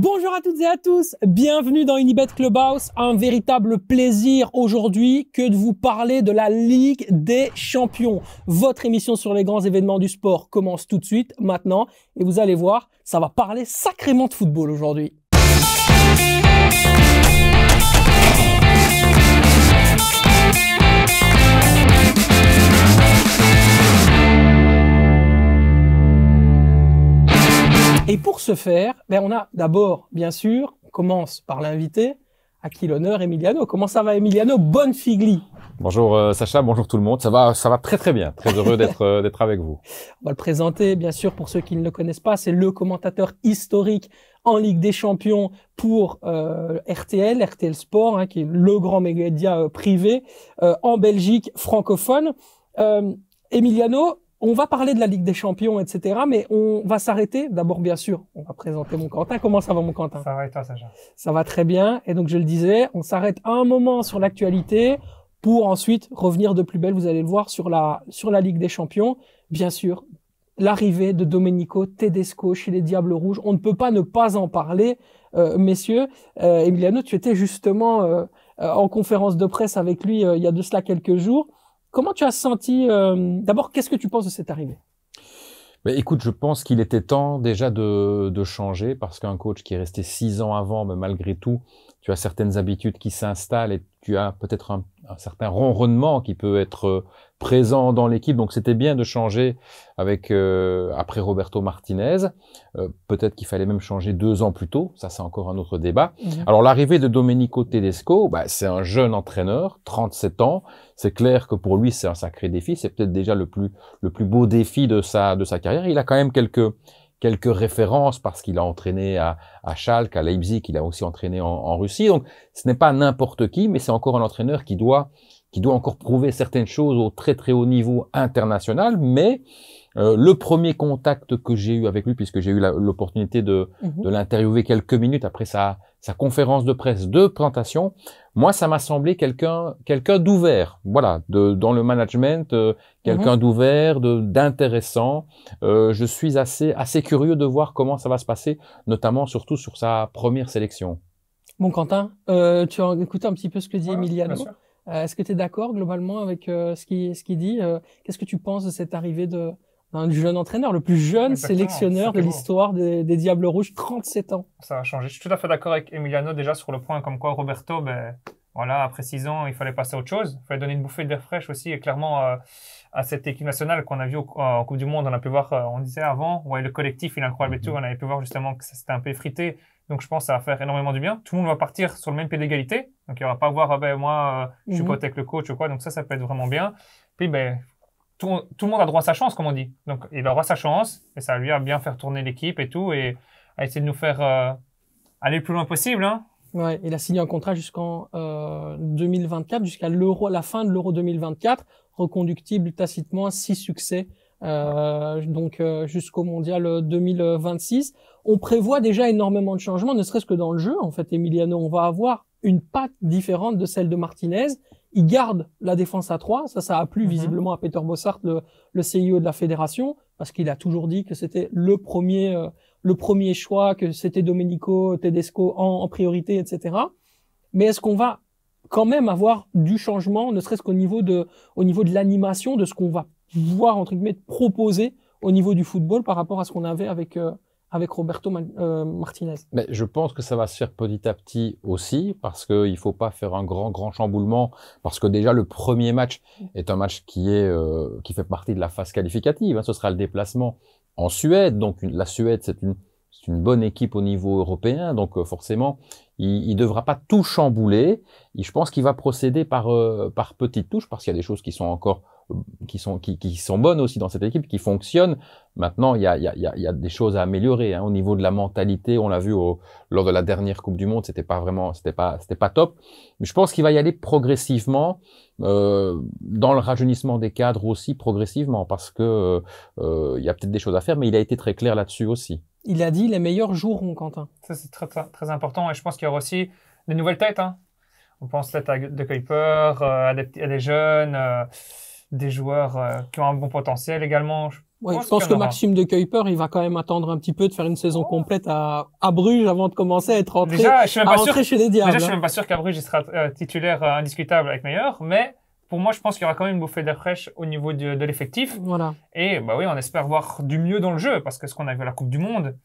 Bonjour à toutes et à tous, bienvenue dans Unibet Clubhouse, un véritable plaisir aujourd'hui que de vous parler de la Ligue des Champions. Votre émission sur les grands événements du sport commence tout de suite, maintenant, et vous allez voir, ça va parler sacrément de football aujourd'hui. Et pour ce faire, ben on a d'abord, bien sûr, on commence par l'invité, à qui l'honneur, Emiliano. Comment ça va, Emiliano Bonne figli Bonjour euh, Sacha, bonjour tout le monde. Ça va, ça va très très bien. Très heureux d'être euh, d'être avec vous. On va le présenter, bien sûr, pour ceux qui ne le connaissent pas. C'est le commentateur historique en Ligue des Champions pour euh, RTL, RTL Sport, hein, qui est le grand média privé en Belgique francophone. Emiliano, on va parler de la Ligue des Champions, etc. Mais on va s'arrêter. D'abord, bien sûr, on va présenter mon Quentin. Comment ça va, mon Quentin Ça va toi, Sacha Ça va très bien. Et donc, je le disais, on s'arrête un moment sur l'actualité pour ensuite revenir de plus belle, vous allez le voir, sur la, sur la Ligue des Champions. Bien sûr, l'arrivée de Domenico Tedesco chez les Diables Rouges. On ne peut pas ne pas en parler, euh, messieurs. Euh, Emiliano, tu étais justement euh, en conférence de presse avec lui il y a de cela quelques jours. Comment tu as senti euh, D'abord, qu'est-ce que tu penses de cette arrivée mais écoute, je pense qu'il était temps déjà de, de changer parce qu'un coach qui est resté six ans avant, mais malgré tout, tu as certaines habitudes qui s'installent et tu as peut-être un, certain ronronnement qui peut être euh, présent dans l'équipe. Donc c'était bien de changer avec euh, après Roberto Martinez. Euh, peut-être qu'il fallait même changer deux ans plus tôt. Ça c'est encore un autre débat. Mhm. Alors l'arrivée de Domenico Tedesco, bah, c'est un jeune entraîneur, 37 ans. C'est clair que pour lui c'est un sacré défi. C'est peut-être déjà le plus le plus beau défi de sa de sa carrière. Il a quand même quelques quelques références parce qu'il a entraîné à, à Schalke, à Leipzig, il a aussi entraîné en, Russie. Donc ce n'est pas n'importe qui, mais c'est encore un entraîneur qui doit, qui doit encore prouver certaines choses au très très haut niveau international. Mais euh, le premier contact que j'ai eu avec lui, puisque j'ai eu l'opportunité de, mhm. de l'interviewer quelques minutes après sa, sa conférence de presse de présentation, moi, ça m'a semblé quelqu'un quelqu'un d'ouvert, voilà, de, dans le management, euh, quelqu'un mhm. d'ouvert, d'intéressant. Euh, je suis assez assez curieux de voir comment ça va se passer, notamment surtout sur sa première sélection. Bon, Quentin, euh, tu as écouté un petit peu ce que dit Emiliano. Est-ce que tu es d'accord globalement avec ce qu'il ce qui dit Qu'est-ce que tu penses de cette arrivée de, un jeune entraîneur, le plus jeune sélectionneur de l'histoire des, Diables Rouges, 37 ans. Ça a changé. Je suis tout à fait d'accord avec Emiliano déjà sur le point comme quoi Roberto, ben, voilà, après 6 ans, il fallait passer à autre chose. Il fallait donner une bouffée d'air fraîche aussi. Et clairement, euh, à cette équipe nationale qu'on a vue euh, en Coupe du Monde, on a pu voir, euh, on disait avant, ouais, le collectif, il est incroyable et tout. Mm-hmm. On avait pu voir justement que c'était un peu frité, Donc je pense que ça va faire énormément du bien. Tout le monde va partir sur le même pied d'égalité. Donc il n'y aura pas à voir, ah ben, moi, je suis mm-hmm. pas avec le coach ou quoi. Donc ça, ça peut être vraiment bien. Puis, ben, tout, le monde a droit à sa chance, comme on dit. Donc, il aura sa chance, et ça lui a bien faire tourner l'équipe et tout, et a essayer de nous faire euh, aller le plus loin possible. Hein. Ouais, il a signé un contrat jusqu'en euh, 2024, jusqu'à l'euro, la fin de l'Euro 2024, reconductible tacitement à six succès, euh, donc euh, jusqu'au Mondial 2026. On prévoit déjà énormément de changements, ne serait-ce que dans le jeu. En fait, Emiliano, on va avoir une patte différente de celle de Martinez. Il garde la défense à 3. Ça, ça a plu mhm. visiblement à Peter Bossart, le, le CIO de la fédération, parce qu'il a toujours dit que c'était le premier, euh, le premier choix, que c'était Domenico Tedesco en, priorité, etc. Mais est-ce qu'on va quand même avoir du changement, ne serait-ce qu'au niveau de, au niveau de l'animation, de ce qu'on va voir entre guillemets proposer au niveau du football par rapport à ce qu'on avait avec euh, avec Roberto euh, Martinez. Mais je pense que ça va se faire petit à petit aussi, parce qu'il ne faut pas faire un grand, grand chamboulement, parce que déjà le premier match mm. est un match qui, est, euh, qui fait partie de la phase qualificative. Hein. Ce sera le déplacement en Suède. Donc la Suède, c'est une, bonne équipe au niveau européen, donc euh, forcément, il ne devra pas tout chambouler. je pense qu'il va procéder par, par petites touches, parce qu'il y a des choses qui sont encore qui sont, qui, sont bonnes aussi dans cette équipe, qui fonctionnent. Maintenant, il y a, y a, y a des choses à améliorer hein. au niveau de la mentalité. On l'a vu lors de la dernière Coupe du Monde, c'était pas vraiment, c'était pas, c'était pas top. Mais je pense qu'il va y aller progressivement euh, dans le rajeunissement des cadres aussi progressivement parce que euh, euh, il y a peut-être des choses à faire, mais il a été très clair là-dessus aussi. Il a dit les meilleurs jours, Quentin. Ça c'est très, très, important et je pense qu'il y aura aussi des nouvelles têtes. Hein. On pense peut-être à De Kuiper, à, des, jeunes des joueurs euh, qui ont un bon potentiel également. Je pense je pense que Maxime de Kuiper, il va quand même attendre un petit peu de faire une saison complète à, à Bruges avant de commencer à être rentré, déjà, je suis même pas sûr, chez les Diables. Déjà, je suis hein. même pas sûr qu'à Bruges, il sera euh, titulaire euh, indiscutable avec Meilleur, mais pour moi, je pense qu'il y aura quand même une bouffée d'air fraîche au niveau de, de l'effectif. Voilà. Et bah oui, on espère voir du mieux dans le jeu, parce que ce qu'on a vu à la Coupe du Monde,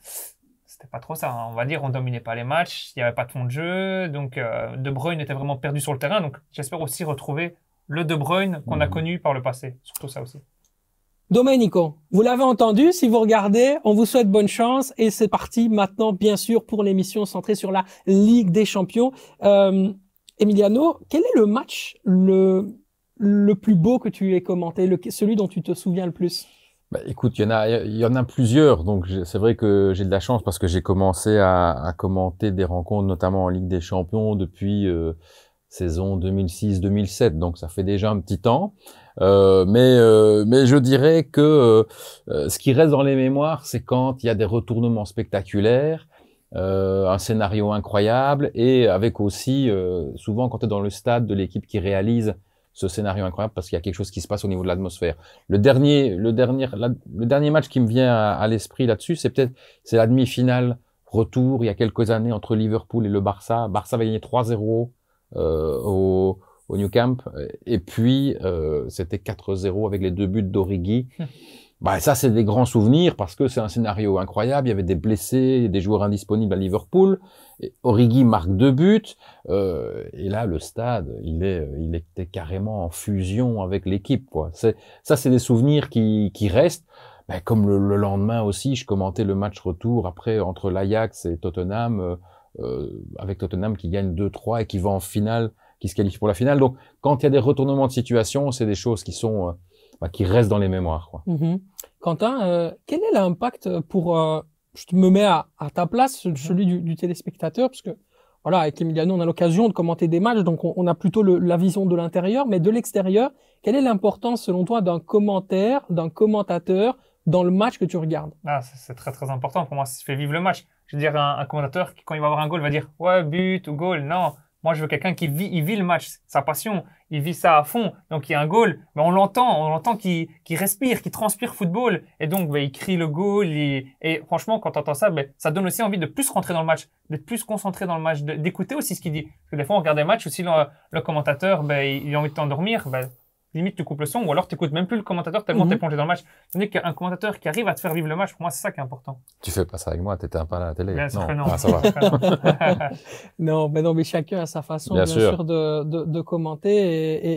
c'était pas trop ça. Hein. On va dire, on dominait pas les matchs, il n'y avait pas de fond de jeu, donc De Bruyne était vraiment perdu sur le terrain, donc j'espère aussi retrouver le De Bruyne qu'on a mhm. connu par le passé. Surtout ça aussi. Domenico, vous l'avez entendu, si vous regardez, on vous souhaite bonne chance et c'est parti maintenant, bien sûr, pour l'émission centrée sur la Ligue des Champions. Euh, Emiliano, quel est le match le, le plus beau que tu aies commenté, le, celui dont tu te souviens le plus bah, écoute, il y en a, y en a plusieurs. Donc c'est vrai que j'ai de la chance parce que j'ai commencé à, commenter des rencontres, notamment en Ligue des Champions, depuis euh, saison 2006-2007, donc ça fait déjà un petit temps. Euh, mais, euh, mais je dirais que euh, ce qui reste dans les mémoires, c'est quand il y a des retournements spectaculaires, euh, un scénario incroyable, et avec aussi, souvent quand tu es dans le stade de l'équipe qui réalise ce scénario incroyable, parce qu'il y a quelque chose qui se passe au niveau de l'atmosphère. Le dernier, le, dernier, le dernier match qui me vient à, l'esprit là-dessus, c'est peut-être c'est la demi-finale retour il y a quelques années entre Liverpool et le Barça. Barça avait gagné 3-0 euh, au, au New Camp. Et puis, euh, c'était 4-0 avec les deux buts d'Origi. Bah, ça, c'est des grands souvenirs parce que c'est un scénario incroyable. Il y avait des blessés, des joueurs indisponibles à Liverpool. Origi marque deux buts. Euh, et là, le stade, il est, il était carrément en fusion avec l'équipe, quoi. ça, c'est des souvenirs qui, qui restent. Bah, comme le, lendemain aussi, je commentais le match retour après entre l'Ajax et Tottenham. Euh, euh, avec Tottenham qui gagne 2-3 et qui va en finale, qui se qualifie pour la finale. Donc, quand il y a des retournements de situation, c'est des choses qui sont euh, bah, qui restent dans les mémoires. Quoi. Mm-hmm. Quentin, euh, quel est l'impact pour je me mets à, ta place, mm-hmm. celui du, téléspectateur, parce que voilà, avec Emiliano, on a l'occasion de commenter des matchs, donc on, a plutôt la vision de l'intérieur, mais de l'extérieur, quelle est l'importance selon toi d'un commentaire, d'un commentateur dans le match que tu regardes ah, C'est très très important pour moi, ça fait vivre le match dire, un, commentateur qui, quand il va avoir un goal, va dire Ouais, but ou goal. Non, moi, je veux quelqu'un qui vit, il vit le match, sa passion, il vit ça à fond. Donc, il y a un goal, mais on l'entend, on l'entend qui respire, qui transpire football. Et donc, bah, il crie le goal. et franchement, quand tu entends ça, bah, ça donne aussi envie de plus rentrer dans le match, d'être plus concentré dans le match, d'écouter aussi ce qu'il dit. Parce que des fois, on regarde des matchs aussi le, commentateur, bah, il, a envie de t'endormir, limite tu coupes le son ou alors tu écoutes même plus le commentateur tellement t'es mhm. plongé dans le match. n'est qu'un commentateur qui arrive à te faire vivre le match, pour moi, c'est ça qui est important. Tu fais pas ça avec moi, tu un pas à la télé. non, ah, ça va. non, mais non, mais chacun a sa façon, bien, sûr, de, commenter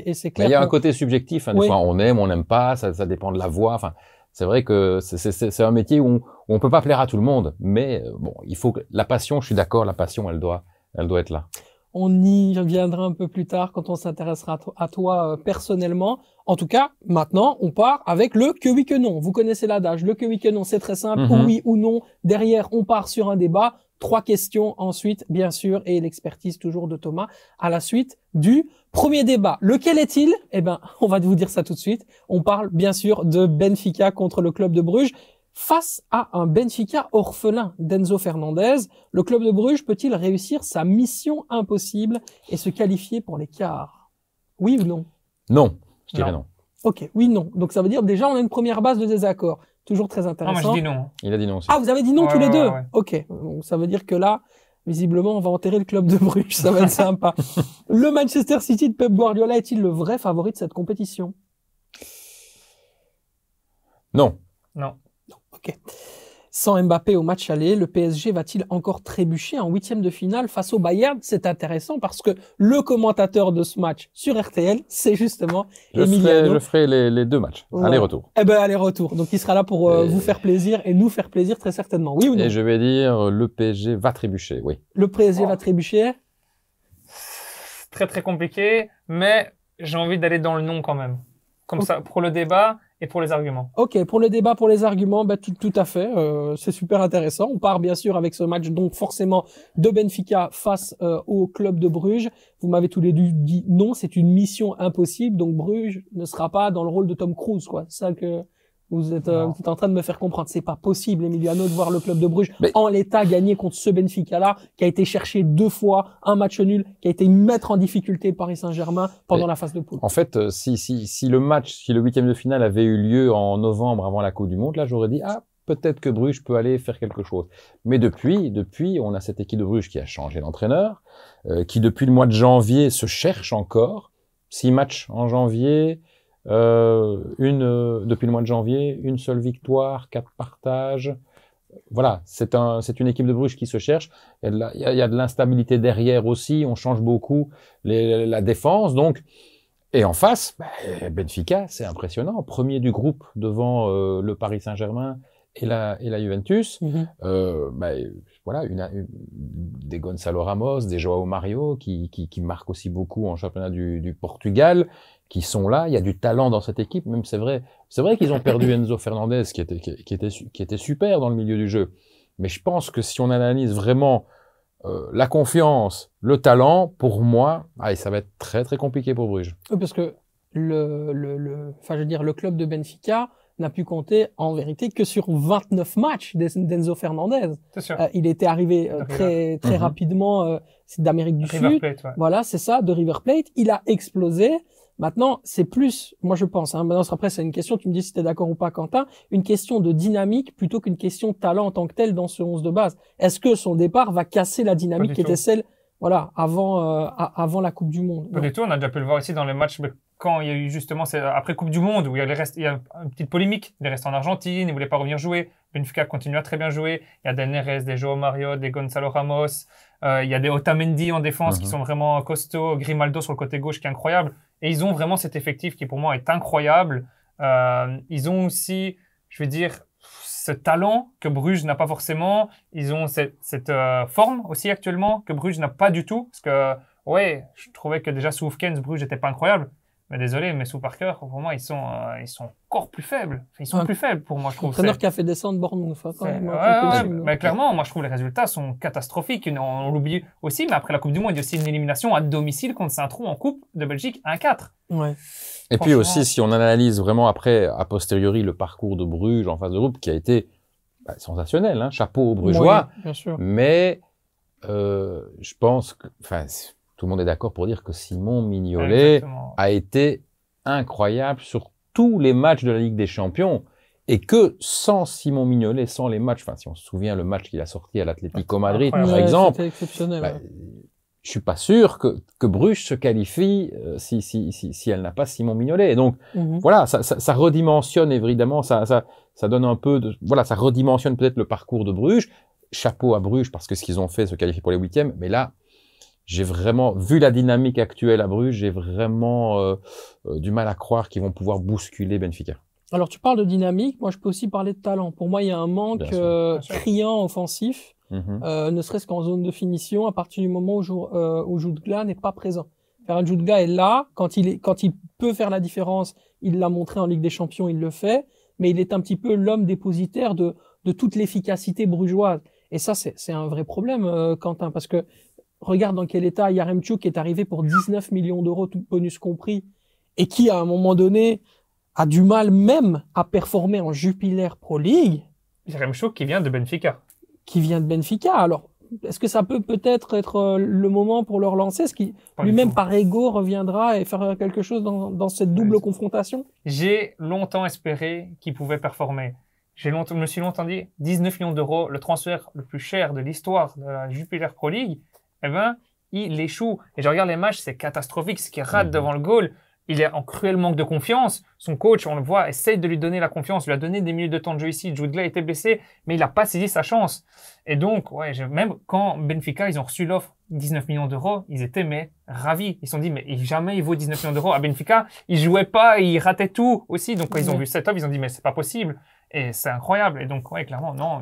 et, c'est clair. il y a un côté subjectif. Hein, fois, on aime, on n'aime pas, ça, ça, dépend de la voix. Enfin, c'est vrai que c'est un métier où on, où on peut pas plaire à tout le monde, mais euh, bon, il faut que la passion, je suis d'accord, la passion, elle doit, elle doit être là. On y reviendra un peu plus tard quand on s'intéressera à, toi euh, personnellement. En tout cas, maintenant, on part avec le que oui que non. Vous connaissez l'adage, le que oui que non, c'est très simple, mhm. oui ou non. Derrière, on part sur un débat. Trois questions ensuite, bien sûr, et l'expertise toujours de Thomas à la suite du premier débat. Lequel est-il Eh ben, on va vous dire ça tout de suite. On parle bien sûr de Benfica contre le club de Bruges. Face à un Benfica orphelin d'Enzo Fernandez, le club de Bruges peut-il réussir sa mission impossible et se qualifier pour les quarts Oui ou non Non, je dirais non. Ok, oui, non. Donc ça veut dire déjà on a une première base de désaccord. Toujours très intéressant. Non, moi je dis non. Il a dit non aussi. Ah, vous avez dit non tous les deux Ok, donc ça veut dire que là, visiblement, on va enterrer le club de Bruges. Ça va être sympa. Le Manchester City de Pep Guardiola est-il le vrai favori de cette compétition Non. Non. Ok. Sans Mbappé au match aller, le PSG va-t-il encore trébucher en huitième de finale face au Bayern C'est intéressant parce que le commentateur de ce match sur RTL, c'est justement je Emiliano. je ferai les, deux matchs, aller-retour. Eh ben aller-retour. Donc il sera là pour euh, vous faire plaisir et nous faire plaisir très certainement. Oui ou non Et je vais dire le PSG va trébucher, oui. Le PSG oh. va trébucher. Très très compliqué, mais j'ai envie d'aller dans le nom quand même. Comme ça, pour le débat, et pour les arguments. Ok, pour le débat, pour les arguments, bah, tout, à fait. Euh, c'est super intéressant. On part bien sûr avec ce match, donc forcément, de Benfica face euh, au club de Bruges. Vous m'avez tous les deux dit non, c'est une mission impossible. Donc Bruges ne sera pas dans le rôle de Tom Cruise, quoi. C'est ça que euh, vous êtes, en train de me faire comprendre. C'est pas possible, Emiliano, de voir le club de Bruges en l'état gagner contre ce Benfica-là, qui a été cherché deux fois, un match nul, qui a été mettre en difficulté Paris Saint-Germain pendant la phase de poule. En fait, euh, si, le match, si le huitième de finale avait eu lieu en novembre avant la Coupe du Monde, là, j'aurais dit, ah, peut-être que Bruges peut aller faire quelque chose. Mais depuis, depuis, on a cette équipe de Bruges qui a changé d'entraîneur, euh, qui depuis le mois de janvier se cherche encore. Six matchs en janvier, euh, une, euh, depuis le mois de janvier, une seule victoire, quatre partages. Voilà, c'est un, une équipe de Bruges qui se cherche. Il y, a de l'instabilité derrière aussi. On change beaucoup la défense. Donc, et en face, bah, Benfica, c'est impressionnant. Premier du groupe devant euh, le Paris Saint-Germain et la, et la Juventus. Mhm. Bah, voilà, une, des Gonzalo Ramos, des Joao Mario qui, qui, marquent aussi beaucoup en championnat du Portugal qui sont là. Il y a du talent dans cette équipe, même c'est vrai. C'est vrai qu'ils ont perdu Enzo Fernandez, qui était, qui, était, qui était super dans le milieu du jeu. Mais je pense que si on analyse vraiment euh, la confiance, le talent, pour moi, ah, ça va être très très compliqué pour Bruges. parce que le, le, je veux dire, le club de Benfica n'a pu compter en vérité que sur 29 matchs d'Enzo Fernandez. Euh, il était arrivé euh, très très mhm. rapidement d'Amérique du River Sud. Plate, Voilà, c'est ça, de River Plate. Il a explosé. Maintenant, c'est plus, moi je pense, hein, maintenant après c'est une question, tu me dis si tu es d'accord ou pas Quentin, une question de dynamique plutôt qu'une question de talent en tant que tel dans ce 11 de base. Est-ce que son départ va casser la dynamique qui était celle voilà, avant, euh, avant la Coupe du Monde on a déjà pu le voir ici dans les matchs Mais quand il y a eu justement c'est après Coupe du Monde où il y a, les restes, il y a une petite polémique, les restes en Argentine, ils ne voulaient pas revenir jouer, Benfica continue à très bien jouer, il y a des Neres, des Joao Mario, des Gonzalo Ramos, euh, il y a des Otamendi en défense qui mhm. sont vraiment costauds, Grimaldo sur le côté gauche qui est incroyable. Et ils ont vraiment cet effectif qui, pour moi, est incroyable. Euh, ils ont aussi, je veux dire, ce talent que Bruges n'a pas forcément. Ils ont cette, euh, forme aussi actuellement que Bruges n'a pas du tout. Parce que, ouais, je trouvais que déjà sous Hufkens, Bruges n'était pas incroyable. Mais désolé, mais sous Parker, pour moi, ils sont, euh, ils sont encore plus faibles. Ils sont plus faibles pour moi, je trouve. Entraîneur qui a fait descendre Bournemouth, quand même. clairement, moi, je trouve les résultats sont catastrophiques. On, l'oublie aussi, mais après la Coupe du Monde, il y a aussi une élimination à domicile contre Saint-Trou en Coupe de Belgique 1-4. Et puis aussi, si on analyse vraiment après, a posteriori, le parcours de Bruges en phase de groupe, qui a été bah, sensationnel, hein. chapeau aux Brugeois. sûr. Mais euh, je pense que, tout le monde est d'accord pour dire que Simon Mignolet a été incroyable sur tous les matchs de la Ligue des Champions. Et que sans Simon Mignolet, sans les matchs, enfin, si on se souvient le match qu'il a sorti à l'Atlético ah, Madrid, par exemple, bah, je suis pas sûr que, Bruges se qualifie euh, si, elle n'a pas Simon Mignolet. Et donc, mhm. voilà, ça, redimensionne évidemment, ça, ça, ça donne un peu de, voilà, ça redimensionne peut-être le parcours de Bruges. Chapeau à Bruges parce que ce qu'ils ont fait, se qualifier pour les huitièmes. Mais là, j'ai vraiment, vu la dynamique actuelle à Bruges, j'ai vraiment euh, euh, du mal à croire qu'ils vont pouvoir bousculer Benfica. Alors tu parles de dynamique, moi je peux aussi parler de talent. Pour moi, il y a un manque euh, criant offensif, mhm. ne serait-ce qu'en zone de finition, à partir du moment où, Joudga où n'est pas présent. Car Jude est là, quand il, est, quand il peut faire la différence, il l'a montré en Ligue des Champions, il le fait, mais il est un petit peu l'homme dépositaire de, toute l'efficacité brugeoise. Et ça, c'est un vrai problème, Quentin, parce que regarde dans quel état Yaremchuk est arrivé pour 19 millions d'euros, tout bonus compris, et qui, à un moment donné, a du mal même à performer en Jupiler Pro League. Yaremchuk qui vient de Benfica. Qui vient de Benfica. Alors, est-ce que ça peut peut-être être euh, le moment pour le relancer Ce qui lui-même par ego reviendra et fera quelque chose dans, cette double confrontation J'ai longtemps espéré qu'il pouvait performer. J'ai je me suis longtemps dit 19 millions d'euros, le transfert le plus cher de l'histoire de la Jupiler Pro League eh ben, il échoue. Et je regarde les matchs, c'est catastrophique. Ce qu'il rate mhm. devant le goal, il est en cruel manque de confiance. Son coach, on le voit, essaie de lui donner la confiance, il lui a donné des minutes de temps de jeu ici. Jude il était blessé, mais il n'a pas saisi sa chance. Et donc, ouais, même quand Benfica, ils ont reçu l'offre 19 millions d'euros, ils étaient mais ravis. Ils se sont dit, mais jamais il vaut 19 millions d'euros. À Benfica, il jouait pas, il ratait tout aussi. Donc, quand ils ont mhm. vu cette offre, ils ont dit, mais c'est pas possible. Et c'est incroyable. Et donc, ouais, clairement, non,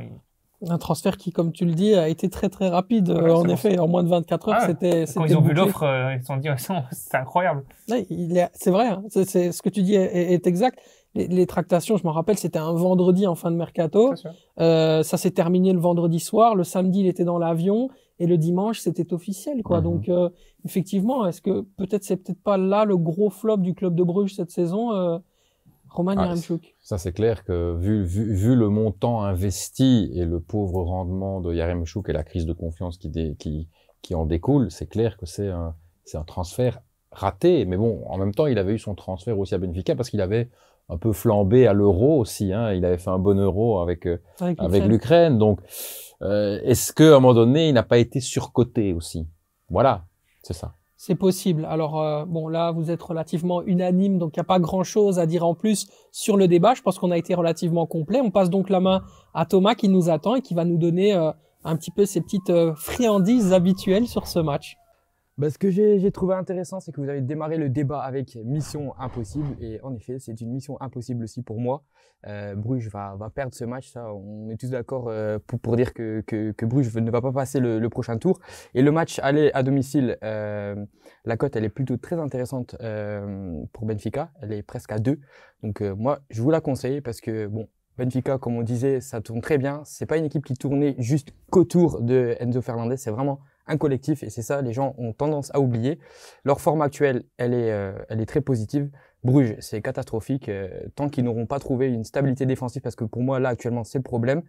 un transfert qui, comme tu le dis, a été très très rapide. Euh, en effet, en moins de 24 heures, ah, c'était. Quand ils ont vu l'offre, euh, ils se sont dit, c'est incroyable. C'est vrai, hein, ce que tu dis est, exact. Les, tractations, je m'en rappelle, c'était un vendredi en fin de mercato. Euh, ça s'est terminé le vendredi soir. Le samedi, il était dans l'avion. Et le dimanche, c'était officiel. quoi. Mhm. Donc, effectivement, est-ce que peut-être c'est peut-être pas là le gros flop du club de Bruges cette saison Roman ah, Ça, c'est clair que vu, vu, le montant investi et le pauvre rendement de Yaremchuk et la crise de confiance qui, qui, qui en découle, c'est clair que c'est un, un transfert raté. Mais bon, en même temps, il avait eu son transfert aussi à Benfica parce qu'il avait un peu flambé à l'euro aussi. Hein. Il avait fait un bon euro avec, euh, avec, l'Ukraine. Donc, euh, est-ce qu'à un moment donné, il n'a pas été surcoté aussi Voilà, c'est ça. C'est possible. Alors euh, bon, là, vous êtes relativement unanime, donc il n'y a pas grand-chose à dire en plus sur le débat. Je pense qu'on a été relativement complet. On passe donc la main à Thomas qui nous attend et qui va nous donner euh, un petit peu ses petites euh, friandises habituelles sur ce match. Bah, ce que j'ai trouvé intéressant, c'est que vous avez démarré le débat avec Mission Impossible. Et en effet, c'est une mission impossible aussi pour moi. Euh, Bruges va, va, perdre ce match, ça, on est tous d'accord euh, pour, pour, dire que, que, que, Bruges ne va pas passer le, le prochain tour. Et le match aller à domicile, euh, la cote, elle est plutôt très intéressante euh, pour Benfica. Elle est presque à 2. Donc euh, moi, je vous la conseille parce que, bon, Benfica, comme on disait, ça tourne très bien. C'est pas une équipe qui tournait juste qu'autour de Enzo Fernandez. C'est vraiment un collectif, et c'est ça, les gens ont tendance à oublier. Leur forme actuelle, elle est, euh, elle est très positive. Bruges, c'est catastrophique, euh, tant qu'ils n'auront pas trouvé une stabilité défensive, parce que pour moi, là, actuellement, c'est le problème,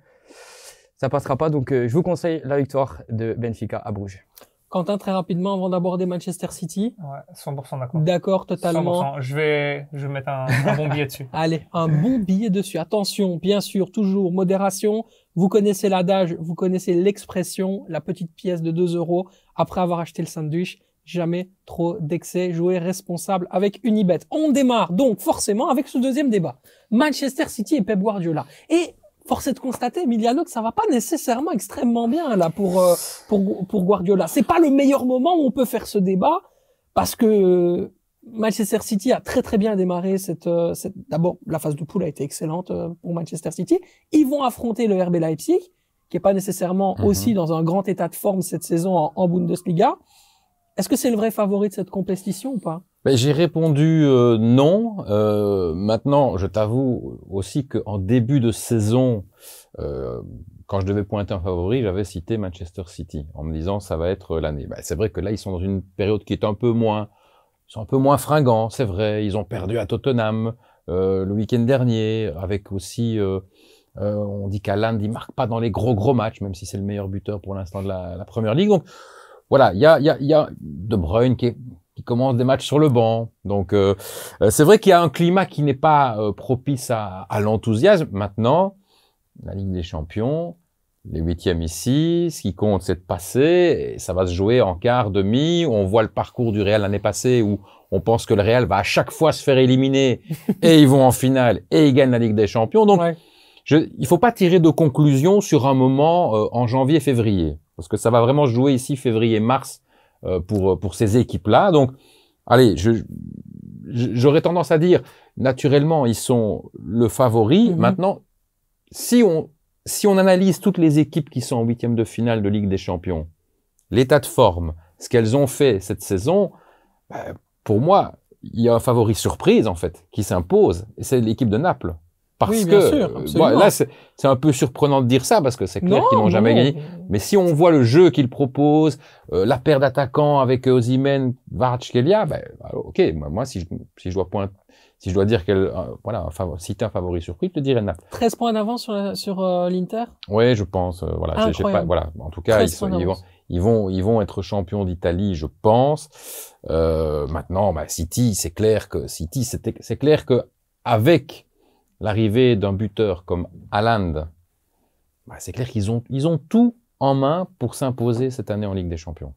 ça passera pas. Donc, euh, je vous conseille la victoire de Benfica à Bruges. Quentin, très rapidement, avant d'aborder Manchester City. Ouais, 100% d'accord. D'accord, totalement. Je vais, je vais mettre un, bon billet dessus. Allez, un bon billet dessus. Attention, bien sûr, toujours modération. Vous connaissez l'adage, vous connaissez l'expression, la petite pièce de 2 euros après avoir acheté le sandwich. Jamais trop d'excès. Jouer responsable avec Unibet. On démarre donc forcément avec ce deuxième débat. Manchester City et Pep Guardiola. Et force est de constater, Emiliano, que ça va pas nécessairement extrêmement bien là pour euh, pour pour Guardiola. C'est pas le meilleur moment où on peut faire ce débat parce que Manchester City a très très bien démarré cette, euh, cette d'abord la phase de poule a été excellente euh, pour Manchester City. Ils vont affronter le RB Leipzig qui est pas nécessairement mhm. aussi dans un grand état de forme cette saison en Bundesliga. Est-ce que c'est le vrai favori de cette compétition ou pas ben, j'ai répondu euh, non. Euh, maintenant, je t'avoue aussi qu'en début de saison, euh, quand je devais pointer un favori, j'avais cité Manchester City en me disant ça va être l'année. Ben, c'est vrai que là, ils sont dans une période qui est un peu moins, ils un peu moins fringants, c'est vrai. Ils ont perdu à Tottenham le week-end dernier, avec aussi, on dit qu'Alain ne marque pas dans les gros gros matchs, même si c'est le meilleur buteur pour l'instant de la, première ligue. Donc voilà, il y a, y a De Bruyne qui est commence des matchs sur le banc. Donc euh, euh, c'est vrai qu'il y a un climat qui n'est pas euh, propice à, l'enthousiasme. Maintenant, la Ligue des Champions, les huitièmes ici, ce qui compte c'est de passer, ça va se jouer en quart, demi, on voit le parcours du Real l'année passée où on pense que le Real va à chaque fois se faire éliminer et ils vont en finale et ils gagnent la Ligue des Champions. Donc il faut pas tirer de conclusion sur un moment en janvier-février, parce que ça va vraiment se jouer ici février-mars euh, euh, pour, ces équipes-là. Donc, allez, j'aurais tendance à dire, naturellement, ils sont le favori. Mhm. Maintenant, si on, si on analyse toutes les équipes qui sont en huitième de finale de Ligue des Champions, l'état de forme, ce qu'elles ont fait cette saison, bah, pour moi, il y a un favori surprise, en fait, qui s'impose, et c'est l'équipe de Naples. Parce oui, bien que sûr, euh, bon, là, c'est un peu surprenant de dire ça parce que c'est clair qu'ils n'ont jamais gagné. Mais si on voit le jeu qu'ils proposent, euh, la paire d'attaquants avec euh, Ozimen, Varchkelia, ben, bah, ok, moi, moi si, je, si je dois point, si je dois dire qu'elle, voilà, un si un favori surpris, je te dirais 13 points d'avance sur, sur l'Inter. Oui, je pense. voilà, j'ai pas, voilà. En tout cas, ils, vont, ils vont, ils vont être champions d'Italie, je pense. maintenant, bah, City, c'est clair que City, c'est clair que avec l'arrivée d'un buteur comme Haaland, bah, c'est clair qu'ils ont, ils ont tout en main pour s'imposer cette année en Ligue des Champions.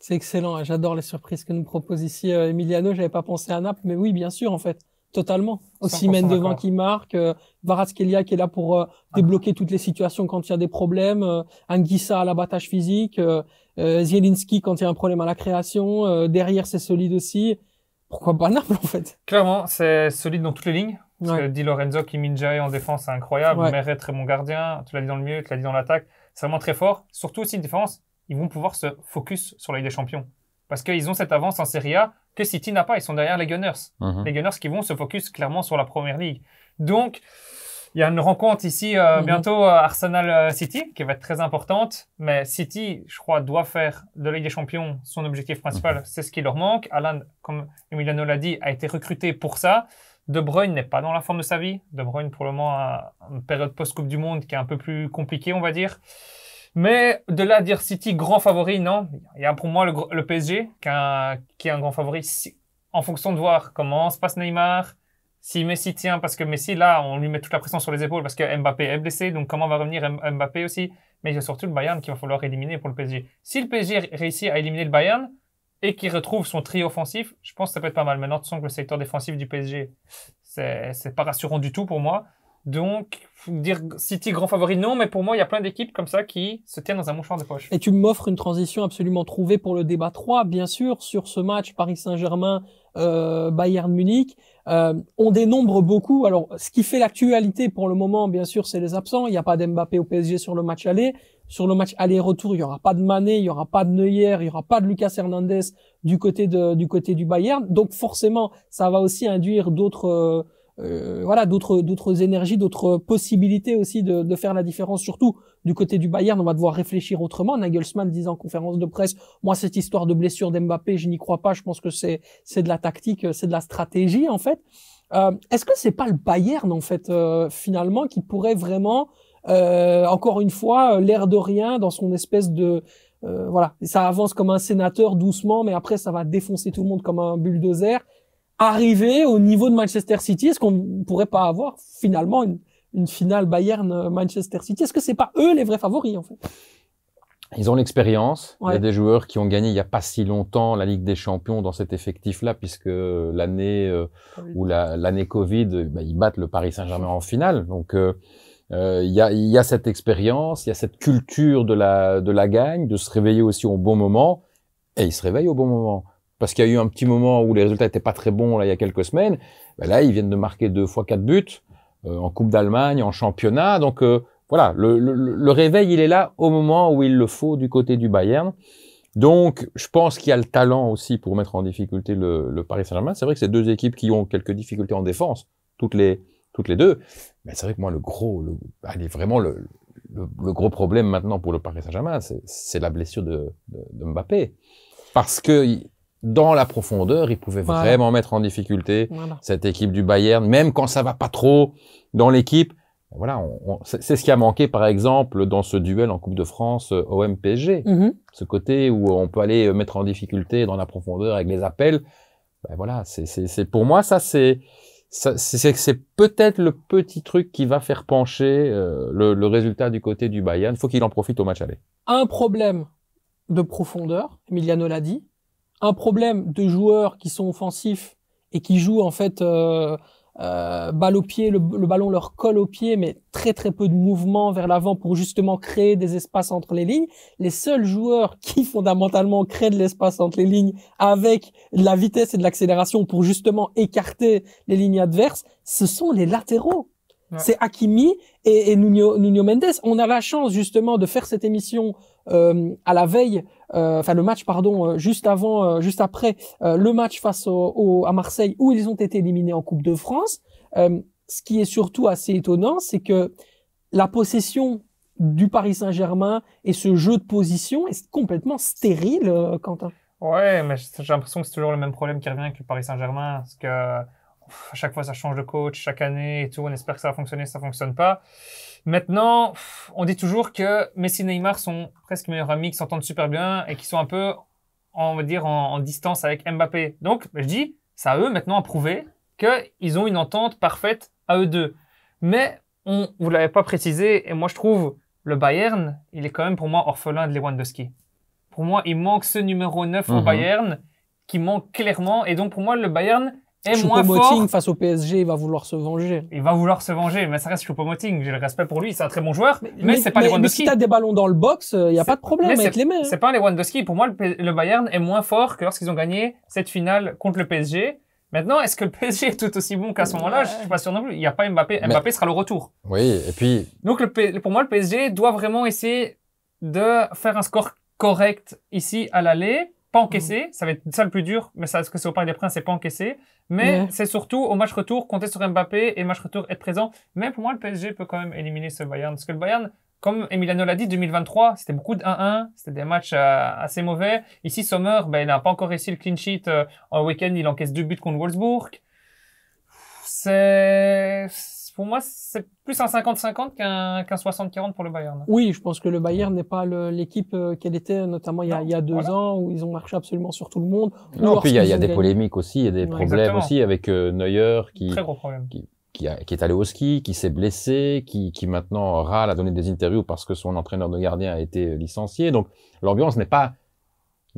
C'est excellent, j'adore les surprises que nous propose ici euh, Emiliano. J'avais pas pensé à Naples, mais oui, bien sûr, en fait, totalement. Aussi, devant qui marque, euh, qui est là pour euh, ah. débloquer toutes les situations quand il y a des problèmes, euh, Anguissa à l'abattage physique, Zielinski quand il y a un problème à la création, derrière c'est solide aussi. Pourquoi pas Naples en fait Clairement, c'est solide dans toutes les lignes. Parce que Di Lorenzo, Kim Jae en défense, c'est incroyable. Ouais. Meret, très bon gardien. Tu l'as dit dans le milieu, tu l'as dit dans l'attaque. C'est vraiment très fort. Surtout aussi défense, ils vont pouvoir se focus sur la des Champions. Parce qu'ils ont cette avance en Serie A que City n'a pas. Ils sont derrière les Gunners. Mhm. Les Gunners qui vont se focus clairement sur la Première Ligue. Donc, il y a une rencontre ici euh, mhm. bientôt euh, Arsenal euh, City qui va être très importante. Mais City, je crois, doit faire de la Ligue des Champions son objectif principal. Mhm. C'est ce qui leur manque. Alan, comme Emiliano l'a dit, a été recruté pour ça. De Bruyne n'est pas dans la forme de sa vie. De Bruyne, pour le moment, a une période post-Coupe du Monde qui est un peu plus compliquée, on va dire. Mais de là à dire City grand favori, non. Il y a pour moi le, PSG qui, est un grand favori en fonction de voir comment se passe Neymar, si Messi tient, parce que Messi, là, on lui met toute la pression sur les épaules parce que Mbappé est blessé, donc comment va revenir Mbappé aussi. Mais il y a surtout le Bayern qu'il va falloir éliminer pour le PSG. Si le PSG réussit à éliminer le Bayern, et qui retrouve son tri offensif, je pense que ça peut être pas mal. Maintenant, tu sens que le secteur défensif du PSG, c'est pas rassurant du tout pour moi. Donc, dire City grand favori, non, mais pour moi, il y a plein d'équipes comme ça qui se tiennent dans un mouchoir de poche. Et tu m'offres une transition absolument trouvée pour le débat 3, bien sûr, sur ce match Paris Saint-Germain, euh, Bayern Munich. Euh, on dénombre beaucoup. Alors, ce qui fait l'actualité pour le moment, bien sûr, c'est les absents. Il n'y a pas d'Mbappé au PSG sur le match aller. Sur le match aller-retour, il y aura pas de Mané, il y aura pas de Neuer, il y aura pas de Lucas Hernandez du côté du côté du Bayern. Donc forcément, ça va aussi induire d'autres euh, euh, voilà d'autres d'autres énergies, d'autres possibilités aussi de, faire la différence. Surtout du côté du Bayern, on va devoir réfléchir autrement. Nagelsmann disait en conférence de presse, moi cette histoire de blessure d'Mbappé, je n'y crois pas. Je pense que c'est c'est de la tactique, c'est de la stratégie en fait. Euh, est-ce que c'est pas le Bayern en fait finalement qui pourrait vraiment euh, encore une fois, euh, l'air de rien dans son espèce de euh, voilà, ça avance comme un sénateur doucement, mais après ça va défoncer tout le monde comme un bulldozer. Arriver au niveau de Manchester City, est-ce qu'on ne pourrait pas avoir finalement une, finale Bayern-Manchester City Est-ce que c'est pas eux les vrais favoris en fait ils ont l'expérience. Il y a des joueurs qui ont gagné il n'y a pas si longtemps la Ligue des Champions dans cet effectif-là, puisque l'année où l'année Covid, bah, ils battent le Paris Saint-Germain en finale. Donc euh, il y, a, cette expérience, il y a cette culture de la, de la gagne, de se réveiller aussi au bon moment. Et il se réveille au bon moment. Parce qu'il y a eu un petit moment où les résultats n'étaient pas très bons là, il y a quelques semaines. Ben là, ils viennent de marquer deux fois quatre buts euh, en Coupe d'Allemagne, en championnat. Donc euh, voilà, le, le, réveil, il est là au moment où il le faut du côté du Bayern. Donc, je pense qu'il y a le talent aussi pour mettre en difficulté le, le Paris Saint-Germain. C'est vrai que c'est deux équipes qui ont quelques difficultés en défense. Toutes les, toutes les deux. Mais ben, c'est vrai que moi, le gros, le, allez, ah, vraiment le, gros problème maintenant pour le Paris Saint-Germain, c'est la blessure de, Mbappé. Parce que dans la profondeur, il pouvait vraiment mettre en difficulté cette équipe du Bayern, même quand ça va pas trop dans l'équipe. Ben, voilà, c'est ce qui a manqué, par exemple, dans ce duel en Coupe de France euh, au psg mm-hmm. Ce côté où on peut aller euh, mettre en difficulté dans la profondeur avec les appels. Ben, voilà, c'est pour moi, ça, c'est c'est peut-être le petit truc qui va faire pencher euh, le, résultat du côté du Bayern. Faut qu'il en profite au match aller. Un problème de profondeur, Emiliano l'a dit. Un problème de joueurs qui sont offensifs et qui jouent en fait euh, euh, au pied, le, ballon leur colle au pied, mais très très peu de mouvement vers l'avant pour justement créer des espaces entre les lignes. Les seuls joueurs qui fondamentalement créent de l'espace entre les lignes avec la vitesse et de l'accélération pour justement écarter les lignes adverses, ce sont les latéraux. C'est Hakimi et, et Nuno, Nuno Mendes. On a la chance justement de faire cette émission euh, à la veille, euh, enfin le match pardon, euh, juste avant, juste après le match face à Marseille où ils ont été éliminés en Coupe de France. ce qui est surtout assez étonnant, c'est que la possession du Paris Saint-Germain et ce jeu de position est complètement stérile, Quentin. Ouais, mais j'ai l'impression que c'est toujours le même problème qui revient avec le Paris Saint-Germain, parce que à chaque fois ça change de coach, chaque année et tout, on espère que ça va fonctionner, ça fonctionne pas. Maintenant, on dit toujours que Messi et Neymar sont presque meilleurs amis, qui s'entendent super bien et qui sont un peu, on va dire, en, distance avec Mbappé. Donc, je dis, c'est à eux maintenant à prouver qu'ils ont une entente parfaite à eux deux. Mais on vous l'avez pas précisé, et moi je trouve le Bayern, il est quand même pour moi orphelin de Lewandowski. Pour moi, il manque ce numéro 9 au mhm. Bayern qui manque clairement. Et donc pour moi, le Bayern est moins fort. face au PSG, il va vouloir se venger. Il va vouloir se venger, mais ça reste Choupo-Moting. J'ai le respect pour lui, c'est un très bon joueur, mais, c'est pas mais, Lewandowski. Mais si t'as des ballons dans le box, il euh, n'y a pas de problème avec les mains. C'est pas Lewandowski. Pour moi, le, Bayern est moins fort que lorsqu'ils ont gagné cette finale contre le PSG. Maintenant, est-ce que le PSG est tout aussi bon qu'à ce moment-là Je suis pas sûr non plus. Il n'y a pas Mbappé. Mbappé sera le retour. Oui, et puis. Donc, le pour moi, le PSG doit vraiment essayer de faire un score correct ici à l'aller encaissé. Ça va être ça le plus dur, mais ça, ce que c'est au Parc des Princes, c'est pas encaissé. Mais c'est surtout au match retour, compter sur Mbappé et match retour être présent. Mais pour moi, le PSG peut quand même éliminer ce Bayern. Parce que le Bayern, comme Emiliano l'a dit, 2023, c'était beaucoup de 1-1, c'était des matchs euh, assez mauvais. Ici, Sommer, ben, il n'a pas encore réussi le clean sheet euh, en week-end, il encaisse deux buts contre Wolfsburg. C'est pour moi, c'est plus un 50-50 qu'un qu 60-40 pour le Bayern. Oui, je pense que le Bayern n'est pas l'équipe euh, qu'elle était, notamment il y a, deux ans, où ils ont marché absolument sur tout le monde. Non, puis il y a, des polémiques aussi, il y a des problèmes aussi avec euh, Neuer qui, qui, est allé au ski, qui s'est blessé, qui, qui maintenant râle à donner des interviews parce que son entraîneur de gardien a été euh, licencié. Donc l'ambiance n'est pas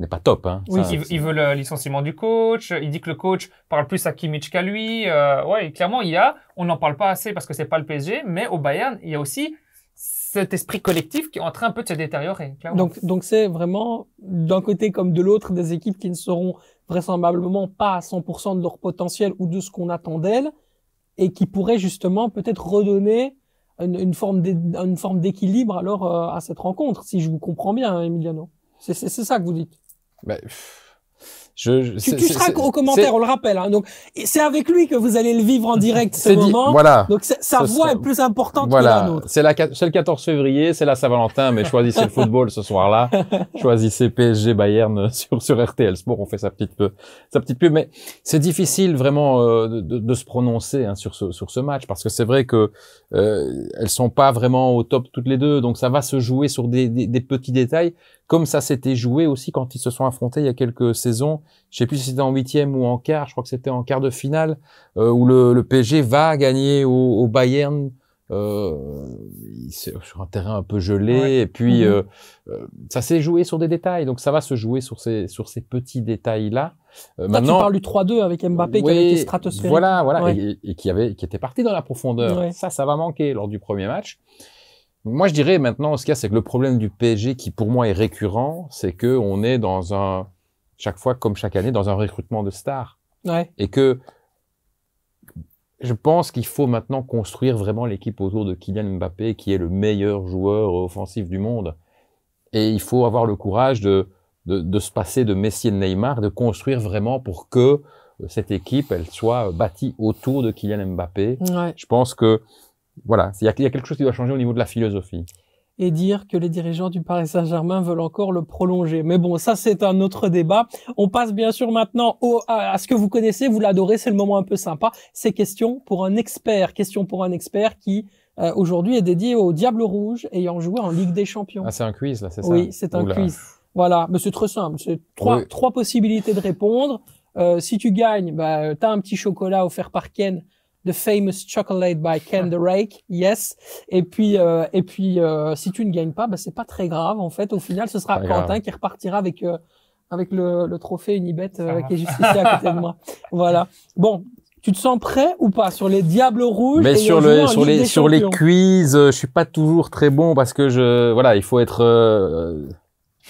n'est pas top. Hein. Oui, il, veut le licenciement du coach. Il dit que le coach parle plus à Kimmich qu'à lui. Euh, ouais, clairement, il y a, on n'en parle pas assez parce que c'est pas le PSG, mais au Bayern, il y a aussi cet esprit collectif qui est en train un peu de se détériorer. Donc, donc c'est vraiment d'un côté comme de l'autre des équipes qui ne seront vraisemblablement pas à 100% de leur potentiel ou de ce qu'on attend d'elles et qui pourraient justement peut-être redonner une, forme d'équilibre alors euh, à cette rencontre, si je vous comprends bien, hein, Emiliano. C'est ça que vous dites. Bah, je, tu, tu seras au commentaire, on le rappelle. Hein, donc, c'est avec lui que vous allez le vivre en direct ce moment. Voilà. Donc, sa voix est plus importante que la nôtre. C'est le 14 février, c'est la Saint-Valentin, mais choisissez le football ce soir-là. Choisissez PSG Bayern euh, sur, sur RTL Sport. On fait sa petite peu. sa petite pub. Mais c'est difficile vraiment euh, de, se prononcer hein, sur ce sur ce match parce que c'est vrai que euh, elles sont pas vraiment au top toutes les deux. Donc, ça va se jouer sur des, des petits détails comme ça s'était joué aussi quand ils se sont affrontés il y a quelques saisons. Je sais plus si c'était en huitième ou en quart. Je crois que c'était en quart de finale euh, où le, PG PSG va gagner au, Bayern. Euh, sur un terrain un peu gelé et puis mhm. euh, euh, ça s'est joué sur des détails donc ça va se jouer sur ces sur ces petits détails là maintenant, tu parles du 3-2 avec Mbappé qui avait été stratosphérique. Voilà, voilà, et, qui avait, qui était parti dans la profondeur. Ça, ça va manquer lors du premier match moi, je dirais maintenant, ce qu'il y a, c'est que le problème du PSG, qui pour moi est récurrent, c'est que on est dans un, chaque fois comme chaque année, dans un recrutement de stars. Ouais. Et que je pense qu'il faut maintenant construire vraiment l'équipe autour de Kylian Mbappé, qui est le meilleur joueur offensif du monde. Et il faut avoir le courage de, de, se passer de Messi et de Neymar, de construire vraiment pour que euh, cette équipe, elle soit bâtie autour de Kylian Mbappé. Ouais. Je pense que voilà, il y, a, y a quelque chose qui doit changer au niveau de la philosophie et dire que les dirigeants du Paris Saint-Germain veulent encore le prolonger. Mais bon, ça c'est un autre débat. On passe bien sûr maintenant à, ce que vous connaissez, vous l'adorez, c'est le moment un peu sympa. C'est question pour un expert, question pour un expert qui euh, aujourd'hui est dédié au Diable Rouge ayant joué en Ligue des Champions. Ah c'est un quiz là, c'est ça Oui, c'est un quiz. Voilà, mais c'est très simple. C'est trois, possibilités de répondre. Euh, si tu gagnes, bah, tu as un petit chocolat offert par Ken The Famous Chocolate by Ken the yes. Et puis, euh, et puis, euh, si tu ne gagnes pas, bah, c'est pas très grave. En fait, au final, ce sera Quentin qui repartira avec euh, avec le, le, trophée Unibet qui est juste ici à côté de moi. Voilà. Bon, tu te sens prêt ou pas sur les diables rouges Mais sur le sur les sur les quiz, euh, je suis pas toujours très bon parce que je voilà, il faut être euh,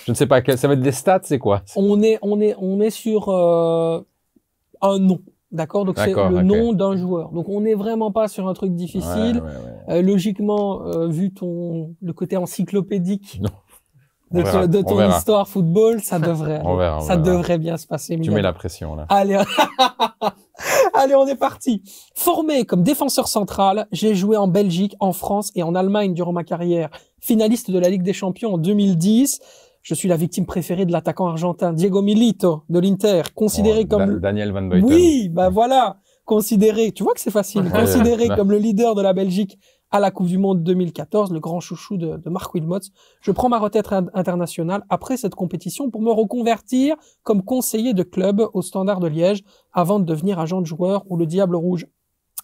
je ne sais pas, ça va être des stats, c'est quoi On est on est on est sur un nom D'accord, donc c'est le nom d'un joueur. Donc on n'est vraiment pas sur un truc difficile. Euh, logiquement, euh, vu ton le côté encyclopédique de, ton histoire football, ça devrait, ça devrait bien se passer. Tu mets la pression là. Allez, allez, on est parti. Formé comme défenseur central, j'ai joué en Belgique, en France et en Allemagne durant ma carrière. Finaliste de la Ligue des Champions en 2010. Je suis la victime préférée de l'attaquant argentin Diego Milito de l'Inter, considéré oh, comme Daniel Van Buyten. Oui, bah voilà, considéré. Tu vois que c'est facile. considéré comme le leader de la Belgique à la Coupe du Monde 2014, le grand chouchou de, Marc Wilmots. Je prends ma retraite internationale après cette compétition pour me reconvertir comme conseiller de club au Standard de Liège avant de devenir agent de joueur où le Diable Rouge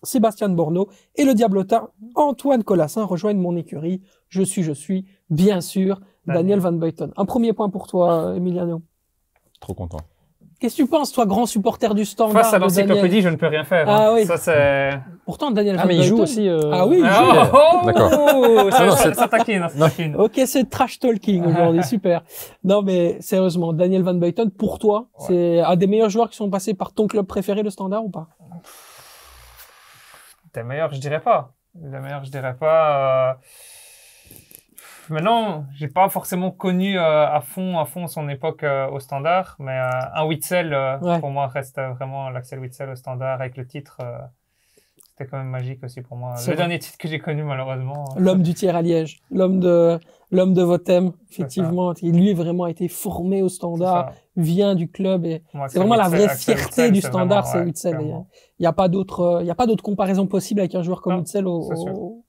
Sébastien Borneau et le diablotin Antoine Colassin rejoignent mon écurie. Je suis, je suis, bien sûr, Daniel Van Buyten. Un premier point pour toi, Emiliano. Trop content. Qu'est-ce que tu penses, toi, grand supporter du standard Face à l'encyclopédie, je ne peux rien faire. Hein. Ah oui. Ça, c'est... Pourtant, Daniel. Ah, mais il joue aussi. Euh, ah oui, il joue. D'accord. ça, non, ça, Ok, c'est trash talking aujourd'hui, super. Non, mais sérieusement, Daniel Van Buyten, pour toi, c'est un des meilleurs joueurs qui sont passés par ton club préféré, le standard, ou pas Des meilleur, je dirais pas. Des meilleur, je dirais pas. Euh, maintenant, j'ai pas forcément connu euh, à fond, à fond son époque euh, au standard, mais euh, un Witzel pour moi reste vraiment l'Axel Witzel au standard avec le titre. c'était quand même magique aussi pour moi. Le dernier titre que j'ai connu malheureusement. L'homme du tiers à Liège, l'homme de l'homme de Votem, effectivement, il lui vraiment a été formé au standard, vient du club et c'est vraiment la vraie fierté du standard, c'est Witzel. Il n'y a, pas d'autre, il y a pas d'autre comparaison possible avec un joueur comme Witzel au,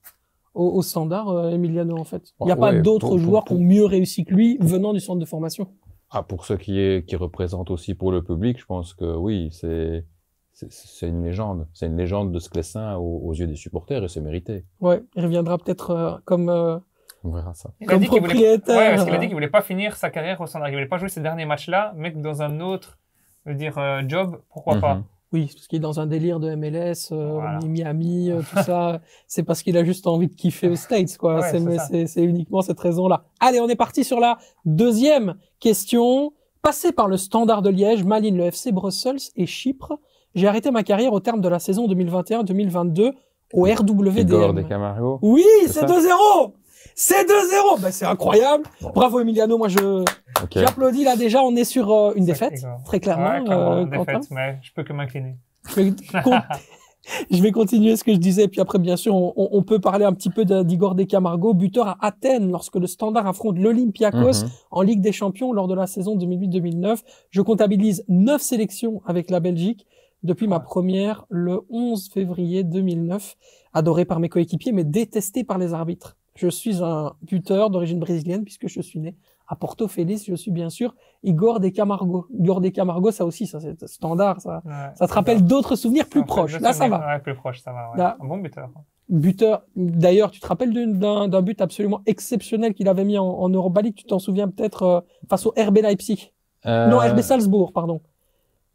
au, standard, euh, Emiliano, en fait. Il n'y a pas d'autres joueurs qui ont mieux réussi que lui venant du centre de formation. Ah, pour ceux qui, est, qui représentent aussi pour le public, je pense que oui, c'est c'est une légende. C'est une légende de ce aux, aux, yeux des supporters et c'est mérité. Ouais, il reviendra peut-être euh, comme. propriétaire. Euh, on verra ça. Il a dit qu'il voulait... voulait pas finir sa carrière au standard. Il voulait pas jouer ces derniers matchs-là, mais dans un autre, je veux dire, job, pourquoi mhm. pas. Oui, parce qu'il est dans un délire de MLS, euh, Miami, euh, tout ça. C'est parce qu'il a juste envie de kiffer aux States, quoi. c'est uniquement cette raison-là. Allez, on est parti sur la deuxième question. Passé par le Standard de Liège, Maline le FC Brussels et Chypre, j'ai arrêté ma carrière au terme de la saison 2021-2022 au RWDM. Igor de Camargo. Oui, c'est 2-0 c'est 2-0. Ben, c'est incroyable. Bravo Emiliano, moi je j'applaudis là déjà. On est sur euh, euh, euh, une défaite, très clairement. une défaite, mais je peux que m'incliner. je vais continuer ce que je disais, puis après, bien sûr, on, peut parler un petit peu d'Igor De Camargo, buteur à Athènes lorsque le Standard affronte l'Olympiakos mhm. en Ligue des Champions lors de la saison 2008-2009. Je comptabilise neuf sélections avec la Belgique depuis ma première le 11 février 2009, adoré par mes coéquipiers, mais détesté par les arbitres. Je suis un buteur d'origine brésilienne puisque je suis né à Porto Feliz. Je suis bien sûr Igor de Camargo. Igor de Camargo, ça aussi, ça c'est standard. Ça, te rappelle d'autres souvenirs plus proches. Là, ça va. plus proche, ça va. un bon buteur. Hein. Buteur. D'ailleurs, tu te rappelles d'un but absolument exceptionnel qu'il avait mis en, en Europa Tu t'en souviens peut-être euh, face au RB Leipzig. Euh, non, RB Salzbourg, pardon.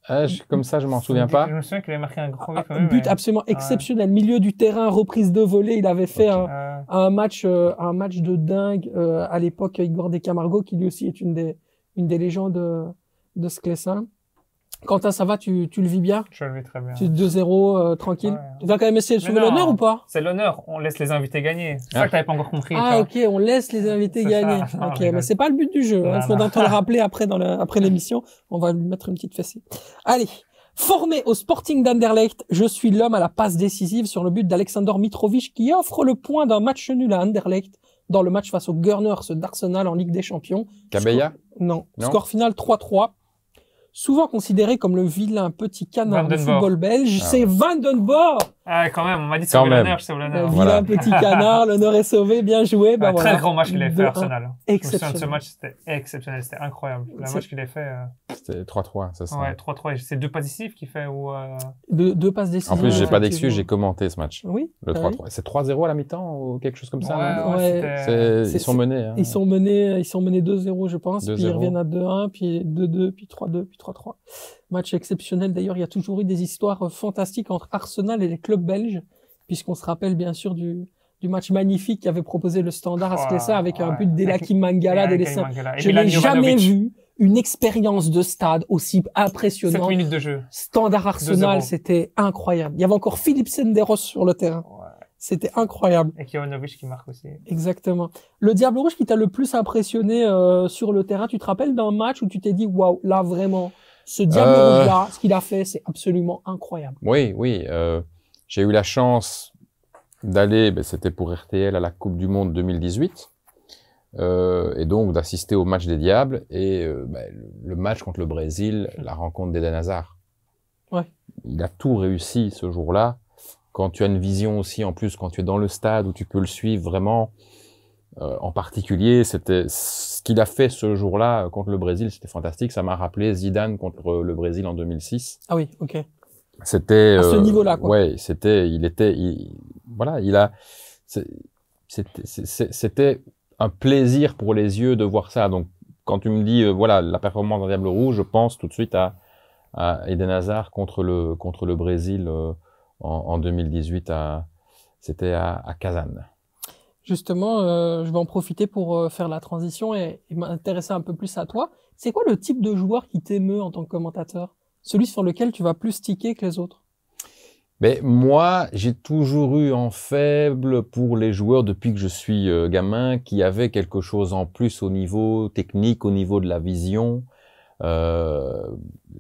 Ah, comme ça, je m'en souviens pas. Je me souviens qu'il avait marqué un gros but. Ah, un but absolument ah, exceptionnel. Milieu du terrain, reprise de volée. Il avait fait un, match, euh, un match de dingue euh, à l'époque. Igor De Camargo, qui lui aussi est une des, une des légendes de, de ce Quentin, ça va tu, le vis bien Je le vis très bien. Tu es 2-0, euh, tranquille. Tu vas quand même essayer de sauver l'honneur ou pas C'est l'honneur, on laisse les invités gagner. C'est ça ah. que t'avais pas encore compris. Ah ok, on laisse les invités gagner. ok, mais c'est pas le but du jeu. Il faut te le rappeler après dans après l'émission. On va lui mettre une petite fessée. Allez, Formé au Sporting d'Anderlecht, je suis l'homme à la passe décisive sur le but d'Alexander Mitrovic qui offre le point d'un match nul à Anderlecht dans le match face aux Gunners d'Arsenal en Ligue des Champions. Cabella non. Score final 3-3 souvent considéré comme le vilain petit canard du football belge, ah. c'est Vandenborg. Ah, quand même, on m'a dit sauver l'honneur, l'honneur. Le vilain petit canard, l'honneur est sauvé, bien joué. Ben, un Très grand match qu'il a fait à Arsenal. Ce match, c'était exceptionnel, c'était incroyable. Le match qu'il a fait. Euh, c'était 3-3, ça c'est. Ouais, 3-3. C'est deux passes décisives qu'il fait ou. Euh, De, deux passes décisives. En plus, j'ai pas d'excuse, j'ai commenté ce match. Oui. Le 3-3. Bah c'est 3-0 à la mi-temps ou quelque chose comme ça. Ouais, ouais, ils sont menés. Hein. Ils sont menés, menés 2-0, je pense. Puis ils reviennent à 2-1, puis 2-2, puis 3-2, 3 Match exceptionnel d'ailleurs, il y a toujours eu des histoires euh, fantastiques entre Arsenal et les clubs belges, puisqu'on se rappelle bien sûr du, du match magnifique qu'avait proposé le Standard à ça oh, avec un but d'Elaki Mangala. Je n'ai jamais vu une expérience de stade aussi impressionnante. de jeu. Standard Arsenal, c'était incroyable. Il y avait encore Philippe Senderos sur le terrain. C'était incroyable. Et rouge qui marque aussi. Exactement. Le Diable Rouge qui t'a le plus impressionné euh, sur le terrain, tu te rappelles d'un match où tu t'es dit, waouh, là vraiment, ce Diable euh. Rouge-là, ce qu'il a fait, c'est absolument incroyable. Oui, oui. Euh, j'ai eu la chance d'aller, ben, c'était pour RTL, à la Coupe du Monde 2018. et donc d'assister au match des Diables et ben, le match contre le Brésil, la rencontre d'Eden Hazard. Ouais. Il a tout réussi ce jour-là quand tu as une vision aussi, en plus, quand tu es dans le stade où tu peux le suivre vraiment, euh, en particulier, c'était ce qu'il a fait ce jour-là euh, contre le Brésil, c'était fantastique. Ça m'a rappelé Zidane contre euh, le Brésil en 2006. Ah oui, ok. C'était à ce niveau-là. Quoi. Ouais, c'était, il était, voilà, il a, c'était un plaisir pour les yeux de voir ça. Donc, quand tu me dis, voilà, la performance d'un Diable Rouge, je pense tout de suite à, à Eden Hazard contre le contre le Brésil en, 2018 c'était à, Kazan. Justement, euh, je vais en profiter pour euh, faire la transition et, m'intéresser un peu plus à toi. C'est quoi le type de joueur qui t'émeut en tant que commentateur Celui sur lequel tu vas plus tiquer que les autres mais moi, j'ai toujours eu en faible pour les joueurs depuis que je suis euh, gamin qui avaient quelque chose en plus au niveau technique, au niveau de la vision, euh,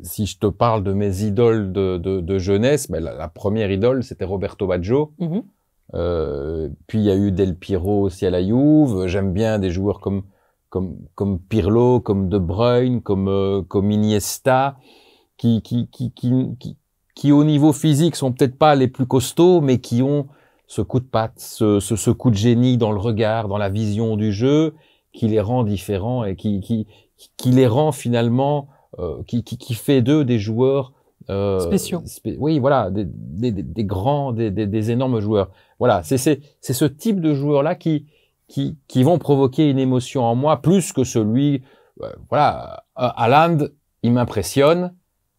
si je te parle de mes idoles de, jeunesse, ben, la, première idole, c'était Roberto Baggio. Mm-hmm. Euh, puis il y a eu Del Piero aussi à la Juve. J'aime bien des joueurs comme, comme, comme Pirlo, comme De Bruyne, comme, euh, comme Iniesta, qui, qui, qui, qui, qui, au niveau physique sont peut-être pas les plus costauds, mais qui ont ce coup de patte, ce, ce, ce coup de génie dans le regard, dans la vision du jeu, qui les rend différents et qui, qui, qui les rend finalement, euh, qui, qui, qui, fait d'eux des joueurs euh, spéciaux. oui, voilà, des, des, des grands, des, des, énormes joueurs. Voilà, c'est ce type de joueurs-là qui, qui, qui, vont provoquer une émotion en moi plus que celui, euh, voilà, euh, Haaland, il m'impressionne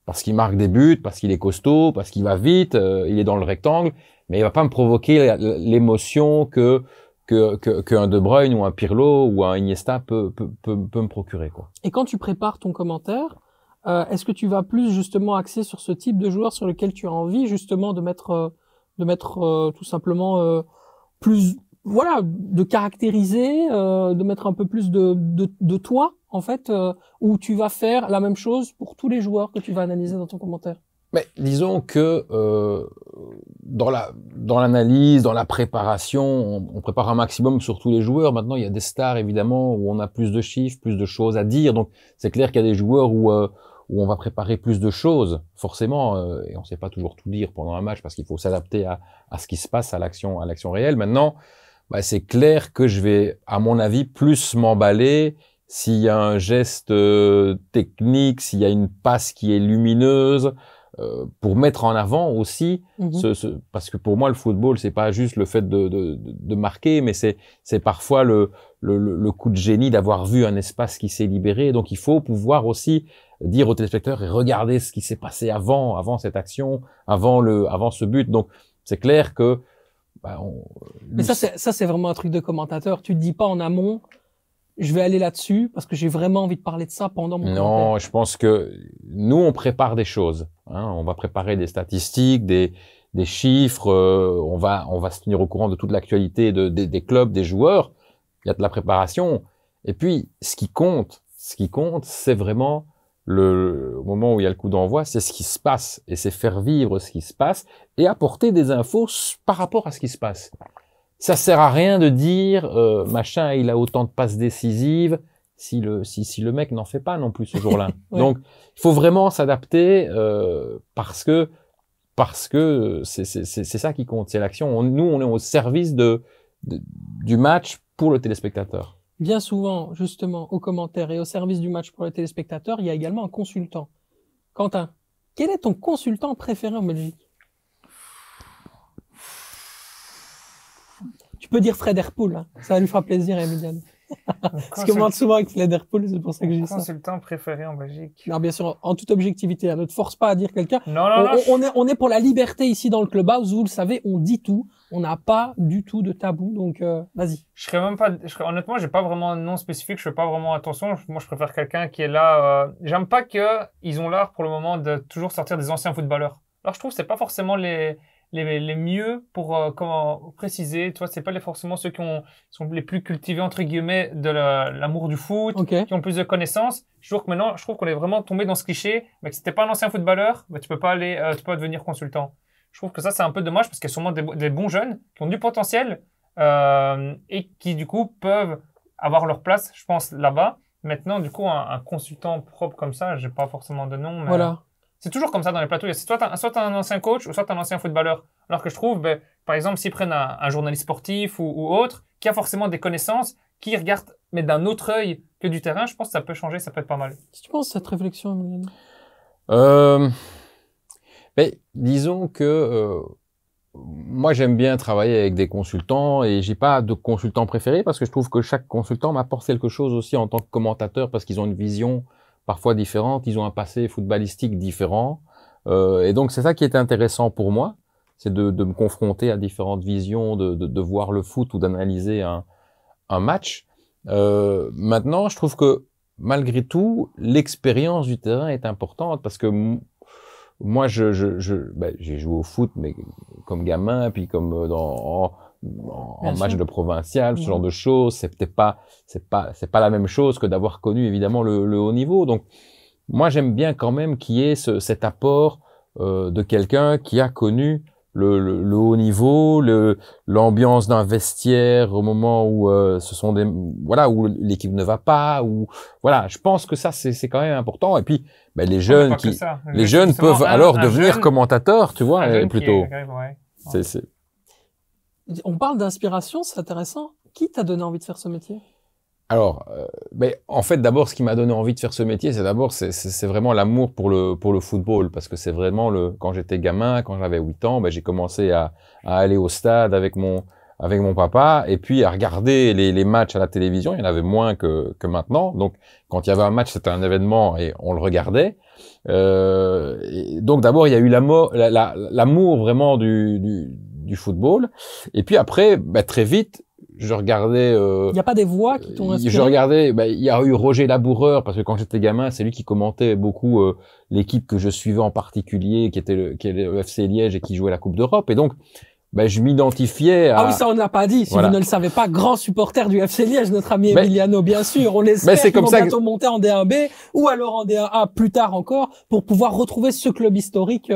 parce qu'il marque des buts, parce qu'il est costaud, parce qu'il va vite, euh, il est dans le rectangle, mais il va pas me provoquer l'émotion que que qu'un De Bruyne ou un Pirlo ou un Iniesta peut, peut, peut, me procurer. Quoi. Et quand tu prépares ton commentaire, euh, est-ce que tu vas plus justement axer sur ce type de joueur sur lequel tu as envie justement de mettre euh, de mettre euh, tout simplement plus voilà de caractériser, de mettre un peu plus de, de, de toi en fait, ou tu vas faire la même chose pour tous les joueurs que tu vas analyser dans ton commentaire mais disons que euh, dans l'analyse, la, dans, dans la préparation, on, prépare un maximum sur tous les joueurs. Maintenant, il y a des stars évidemment où on a plus de chiffres, plus de choses à dire. Donc c'est clair qu'il y a des joueurs où euh, où on va préparer plus de choses, forcément, euh, et on ne sait pas toujours tout dire pendant un match parce qu'il faut s'adapter à, à, ce qui se passe, à l'action, à l'action réelle. Maintenant, bah, c'est clair que je vais, à mon avis, plus m'emballer s'il y a un geste euh, technique, s'il y a une passe qui est lumineuse, euh, pour mettre en avant aussi, mhm. ce, ce, parce que pour moi le football c'est pas juste le fait de, de, de marquer, mais c'est c'est parfois le, le, le, coup de génie d'avoir vu un espace qui s'est libéré. Donc il faut pouvoir aussi dire aux téléspectateurs et regarder ce qui s'est passé avant, avant cette action, avant le, avant ce but. Donc c'est clair que bah, mais ça c'est ça c'est vraiment un truc de commentateur. Tu te dis pas en amont je vais aller là-dessus parce que j'ai vraiment envie de parler de ça pendant mon Non, je pense que nous, on prépare des choses. Hein. On va préparer des statistiques, des, chiffres. Euh, on, va, on va se tenir au courant de toute l'actualité des clubs, des joueurs. Il y a de la préparation. Et puis, ce qui compte, ce qui compte, c'est vraiment le moment où il y a le coup d'envoi, c'est ce qui se passe. Et c'est faire vivre ce qui se passe et apporter des infos par rapport à ce qui se passe. Ça sert à rien de dire euh, machin, il a autant de passes décisives si le si, si le mec n'en fait pas non plus ce jour-là. Donc il faut vraiment s'adapter euh, parce que parce que c'est ça qui compte, c'est l'action. nous on est au service de, du match pour le téléspectateur. Bien souvent, justement, aux commentaires et au service du match pour le téléspectateur, il y a également un consultant. Quentin, quel est ton consultant préféré au Belgique Tu peux dire Fred Airpool, hein. ça lui fera plaisir, Emiliano. Parce que moi, souvent avec Fred Airpool, c'est pour ça que j'ai ça. consultant préféré en Belgique. Non, bien sûr, en toute objectivité, hein. ne te force pas à dire quelqu'un. Non, non, on, non. On, est, on est pour la liberté ici dans le club house, vous le savez, on dit tout. On n'a pas du tout de tabou, donc euh, vas-y. Je serais même pas, je n'ai honnêtement, j'ai pas vraiment un nom spécifique, je fais pas vraiment attention. Moi, je préfère quelqu'un qui est là. Euh, j'aime pas que ils ont l'art pour le moment de toujours sortir des anciens footballeurs. Alors, je trouve c'est pas forcément les les, mieux pour euh, comment préciser. Tu vois, c'est pas les, forcément ceux qui sont les plus cultivés entre guillemets de l'amour du foot, qui ont plus de connaissances. Je trouve que maintenant, je trouve qu'on est vraiment tombé dans ce cliché. Mais que si pas un ancien footballeur, tu peux pas aller, euh, peux pas devenir consultant. Je trouve que ça c'est un peu dommage parce qu'il y a sûrement des, bons jeunes qui ont du potentiel euh, et qui du coup peuvent avoir leur place, je pense, là-bas. Maintenant, du coup, un, consultant propre comme ça, j'ai pas forcément de nom. Voilà. C'est toujours comme ça dans les plateaux. C'est soit tu as, un ancien coach ou soit tu un ancien footballeur. Alors que je trouve, ben, par exemple, s'ils prennent un, journaliste sportif ou, autre, qui a forcément des connaissances, qui regarde, mais d'un autre œil que du terrain, je pense que ça peut changer, ça peut être pas mal. Qu'est-ce que tu penses de cette réflexion, Emmanuel euh, ben, Disons que euh, moi, j'aime bien travailler avec des consultants et j'ai pas de consultant préféré parce que je trouve que chaque consultant m'apporte quelque chose aussi en tant que commentateur parce qu'ils ont une vision parfois différentes, ils ont un passé footballistique différent. Euh, et donc c'est ça qui est intéressant pour moi, c'est de, me confronter à différentes visions, de, voir le foot ou d'analyser un, match. Euh, maintenant, je trouve que malgré tout, l'expérience du terrain est importante parce que moi, je, ben, j'ai joué au foot, mais comme gamin, puis comme euh, dans, en, match de provincial, ce genre de choses. C'est peut-être pas, c'est pas, c'est pas la même chose que d'avoir connu évidemment le, haut niveau. Donc, moi, j'aime bien quand même qu'il y ait cet apport euh, de quelqu'un qui a connu le, haut niveau, le l'ambiance d'un vestiaire au moment où euh, ce sont des, voilà, où l'équipe ne va pas, ou voilà. Je pense que ça, c'est quand même important. Et puis, ben, les jeunes qui, les jeunes peuvent alors devenir commentateurs, tu vois, plutôt. C'est on parle d'inspiration, c'est intéressant. Qui t'a donné envie de faire ce métier alors, euh, mais en fait, d'abord, ce qui m'a donné envie de faire ce métier, c'est d'abord, c'est vraiment l'amour pour le, pour le football, parce que c'est vraiment le. Quand j'étais gamin, quand j'avais 8 ans, ben, j'ai commencé à, aller au stade avec mon, avec mon papa, et puis à regarder les, matchs à la télévision. Il y en avait moins que, maintenant, donc quand il y avait un match, c'était un événement et on le regardait. Euh, donc d'abord, il y a eu l'amour vraiment du du football. Et puis après, bah, très vite, je regardais. Euh, il y n'y a pas des voix qui t'ont euh, inspiré. Je regardais. Bah, il y a eu Roger Laboureur parce que quand j'étais gamin, c'est lui qui commentait beaucoup euh, l'équipe que je suivais en particulier, qui était le, FC Liège et qui jouait la Coupe d'Europe. Et donc, ben, je m'identifiais à... Ah oui, ça on n'a pas dit, si vous ne le savez pas, grand supporter du FC Liège, notre ami Emiliano, bien sûr, on espère ben c'est comme monter en D1B, ou alors en D1A plus tard encore, pour pouvoir retrouver ce club historique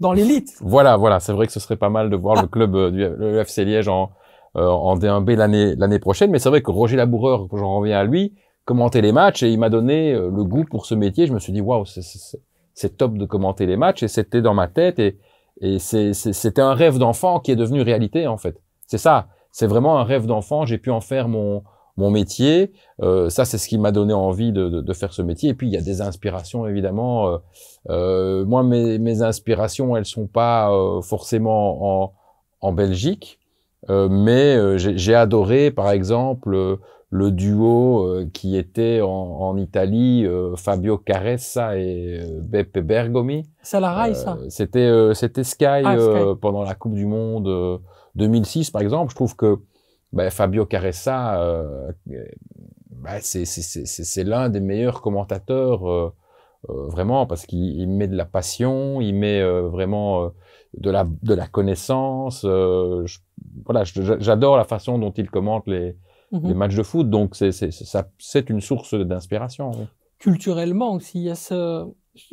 dans l'élite. Voilà, voilà, c'est vrai que ce serait pas mal de voir le ah. club euh, du FC Liège en, euh, D1B l'année prochaine. Mais c'est vrai que Roger Laboureur, j'en reviens à lui, commentait les matchs et il m'a donné euh, le goût pour ce métier. Je me suis dit waouh, c'est top de commenter les matchs et c'était dans ma tête et et c'était un rêve d'enfant qui est devenu réalité en fait. C'est ça, c'est vraiment un rêve d'enfant. J'ai pu en faire mon mon métier. Euh, ça, c'est ce qui m'a donné envie de, faire ce métier. Et puis, il y a des inspirations, évidemment. Euh, euh, moi, mes, mes, inspirations, elles sont pas forcément en, Belgique, mais j'ai adoré, par exemple, le duo qui était en, Italie, Fabio Caressa et Beppe Bergomi. Ça la ça C'était c'était Sky, ah, pendant la Coupe du Monde 2006, par exemple. Je trouve que ben, Fabio Caressa, euh, ben, c'est l'un des meilleurs commentateurs euh, euh, vraiment parce qu'il met de la passion, il met vraiment de la de la connaissance. voilà, j'adore la façon dont il commente les, mhm. matchs de foot, donc c'est une source d'inspiration. Culturellement aussi, il y a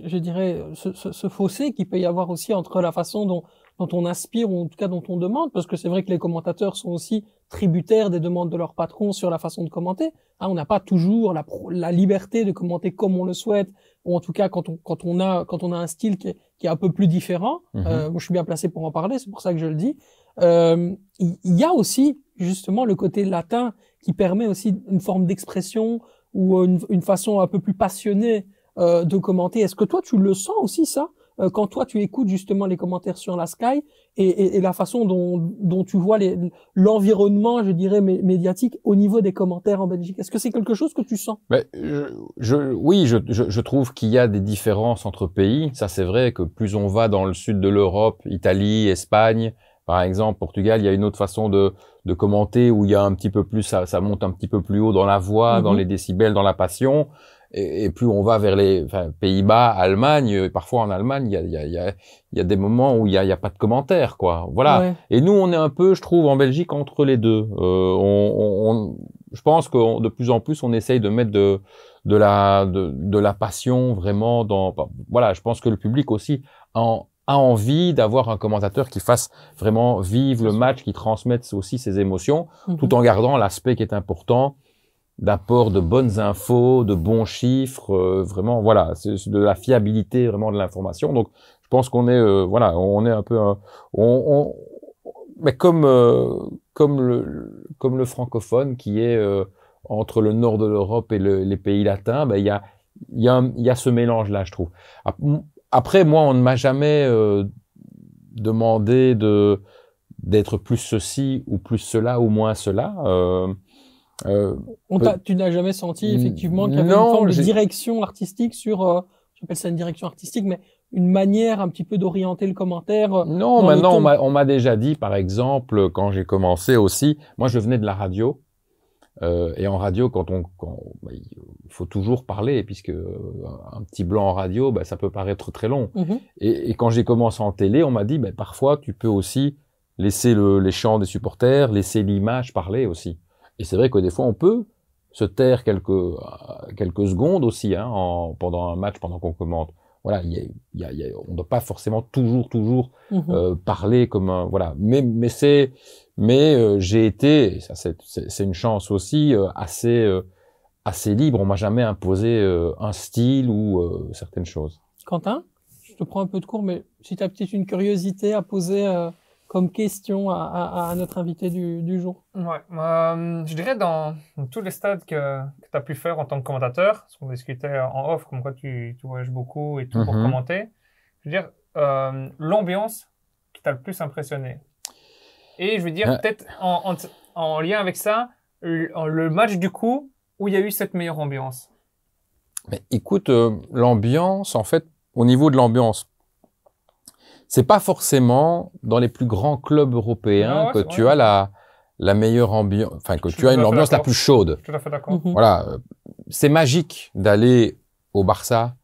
je dirais ce, ce, ce fossé qu'il peut y avoir aussi entre la façon dont dont on inspire, ou en tout cas dont on demande, parce que c'est vrai que les commentateurs sont aussi tributaires des demandes de leurs patrons sur la façon de commenter. Hein, on n'a pas toujours la, liberté de commenter comme on le souhaite, ou en tout cas quand on, quand on, a, quand on a un style qui est, un peu plus différent. Mhm. Euh, je suis bien placé pour en parler, c'est pour ça que je le dis. Euh, il y, a aussi justement le côté latin qui permet aussi une forme d'expression ou une, façon un peu plus passionnée euh, de commenter. Est-ce que toi tu le sens aussi ça euh, quand toi tu écoutes justement les commentaires sur la Sky et, la façon dont, tu vois l'environnement, je dirais, médiatique au niveau des commentaires en Belgique Est-ce que c'est quelque chose que tu sens je, Oui, je, trouve qu'il y a des différences entre pays. Ça, c'est vrai que plus on va dans le sud de l'Europe, Italie, Espagne, par exemple, Portugal, il y a une autre façon de, commenter où il y a un petit peu plus, ça, monte un petit peu plus haut dans la voix, dans mm-hmm. les décibels, dans la passion et, plus on va vers les Pays-Bas, Allemagne, et euh, parfois en Allemagne, il y a, des moments où il n'y a, pas de commentaires, quoi. Voilà. Et nous, on est un peu, je trouve, en Belgique entre les deux. Euh, on, je pense que de plus en plus, on essaye de mettre de, la, passion vraiment dans. Bah, voilà, je pense que le public aussi a envie d'avoir un commentateur qui fasse vraiment vivre le match, qui transmette aussi ses émotions, mhm. tout en gardant l'aspect qui est important d'apport de bonnes infos, de bons chiffres, euh, vraiment voilà, c'est de la fiabilité vraiment de l'information. Donc je pense qu'on est euh, voilà, on est un peu on, mais comme euh, comme le comme le francophone qui est entre le nord de l'Europe et les pays latins, ben il y a il y a y a ce mélange là, je trouve. Après moi on ne m'a jamais demandé de d'être plus ceci ou plus cela ou moins cela. Euh, on tu n'as jamais senti hmm, effectivement qu'il y avait une forme de direction artistique sur, je euh, j'appelle ça une direction artistique, mais une manière un petit peu d'orienter le commentaire. Euh, non, maintenant, on m'a déjà dit, par exemple, quand j'ai commencé aussi, moi je venais de la radio, et en radio, quand on, bah, il faut toujours parler, puisque un petit blanc en radio, bah, ça peut paraître très long. Mhm. et, quand j'ai commencé en télé, on m'a dit, bah, parfois tu peux aussi laisser les chants des supporters, laisser l'image parler aussi. Et c'est vrai que des fois, on peut se taire quelques, euh, quelques secondes aussi hein, en, pendant un match, pendant qu'on commente. Voilà, on ne doit pas forcément toujours, toujours mhm. euh, parler comme un. Voilà. Mais, mais c'est. Mais euh, j'ai été, c'est une chance aussi, assez, assez libre. On m'a jamais imposé un style ou certaines choses. Quentin, je te prends un peu de cours, mais si tu as peut-être une curiosité à poser comme question à, notre invité du, du jour ouais, euh, Je dirais dans, tous les stades que, tu as pu faire en tant que commentateur, parce qu'on discutait en off, comme quoi tu, tu voyages beaucoup et tout pour mhm. commenter, je veux dire, euh, l'ambiance qui t'a le plus impressionné. Et je veux dire, peut-être en, en, lien avec ça, le, match du coup où il y a eu cette meilleure ambiance. Mais écoute, euh, l'ambiance, en fait, au niveau de l'ambiance, c'est pas forcément dans les plus grands clubs européens que tu as la, la meilleure ambiance, enfin que tu as une ambiance la plus chaude. tout à fait d'accord. Mhm. Voilà, euh, c'est magique d'aller au Barça,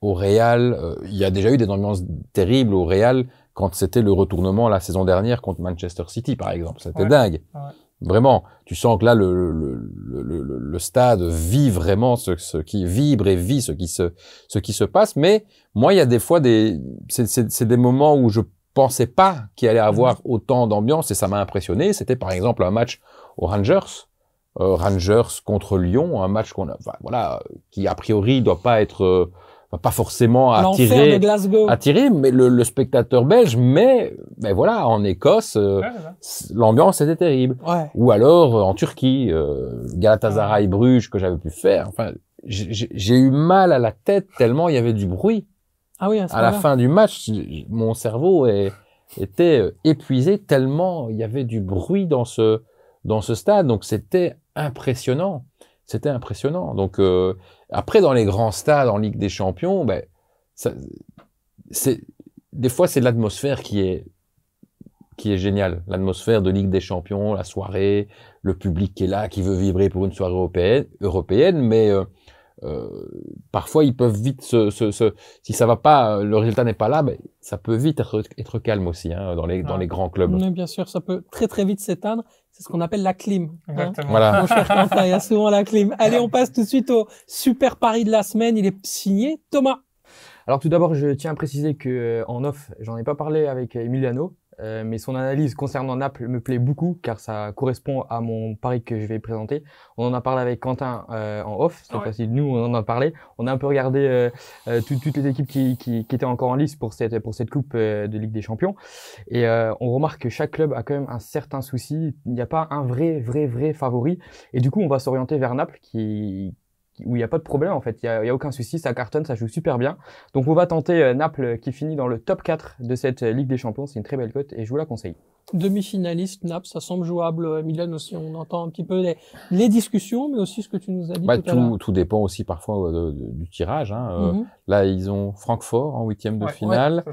au Real. Euh, il y a déjà eu des ambiances terribles au Real quand c'était le retournement la saison dernière contre Manchester City, par exemple. C'était dingue. Vraiment, tu sens que là, le, le, le, stade vit vraiment ce, qui vibre et vit ce qui se, ce qui se passe. Mais moi, il y a des fois des, c'est des moments où je pensais pas qu'il allait avoir mhm. autant d'ambiance et ça m'a impressionné. C'était par exemple un match aux Rangers, euh, Rangers contre Lyon, un match qu'on a, voilà, qui a priori doit pas être euh, pas forcément attirer, attirer mais le, spectateur belge, mais ben voilà, en Écosse, euh, l'ambiance était terrible. Ou alors euh, en Turquie, euh, Galatasaray Bruges que j'avais pu faire. Enfin, j'ai eu mal à la tête tellement il y avait du bruit. Ah oui, à, la fin du match, mon cerveau était épuisé tellement il y avait du bruit dans ce dans ce stade. Donc c'était impressionnant. C'était impressionnant. Donc euh, après, dans les grands stades en Ligue des Champions, ben, des fois c'est l'atmosphère qui est qui est géniale. L'atmosphère de Ligue des Champions, la soirée, le public qui est là, qui veut vibrer pour une soirée européenne, européenne mais euh, euh, parfois ils peuvent vite se, si ça va pas, euh, le résultat n'est pas là, mais ben, ça peut vite être, calme aussi hein, dans les dans les grands clubs. Oui, bien sûr, ça peut très très vite s'éteindre. C'est ce qu'on appelle la clim. Hein. voilà. il y a souvent la clim. Allez, on passe tout de suite au super pari de la semaine. Il est signé Thomas. Alors tout d'abord, je tiens à préciser que euh, en off, j'en ai pas parlé avec Emiliano, euh, mais son analyse concernant Naples me plaît beaucoup car ça correspond à mon pari que je vais présenter. On en a parlé avec Quentin euh, en off, c'est facile, nous on en a parlé. On a un peu regardé euh, toutes les équipes qui, qui, qui, étaient encore en lice pour cette, pour cette coupe de Ligue des Champions. Et on remarque que chaque club a quand même un certain souci. Il n'y a pas un vrai, vrai, vrai favori. Et du coup on va s'orienter vers Naples qui, où il n'y a pas de problème en fait, il n'y a, aucun souci, ça cartonne, ça joue super bien. Donc on va tenter euh, Naples qui finit dans le top 4 de cette euh, Ligue des Champions, c'est une très belle cote et je vous la conseille. Demi-finaliste Naples, ça semble jouable. Euh, Milan aussi, on entend un petit peu les, les discussions, mais aussi ce que tu nous as dit bah, tout, tout, tout dépend aussi parfois du tirage. Hein. Mhm. là, ils ont Francfort en huitième de finale.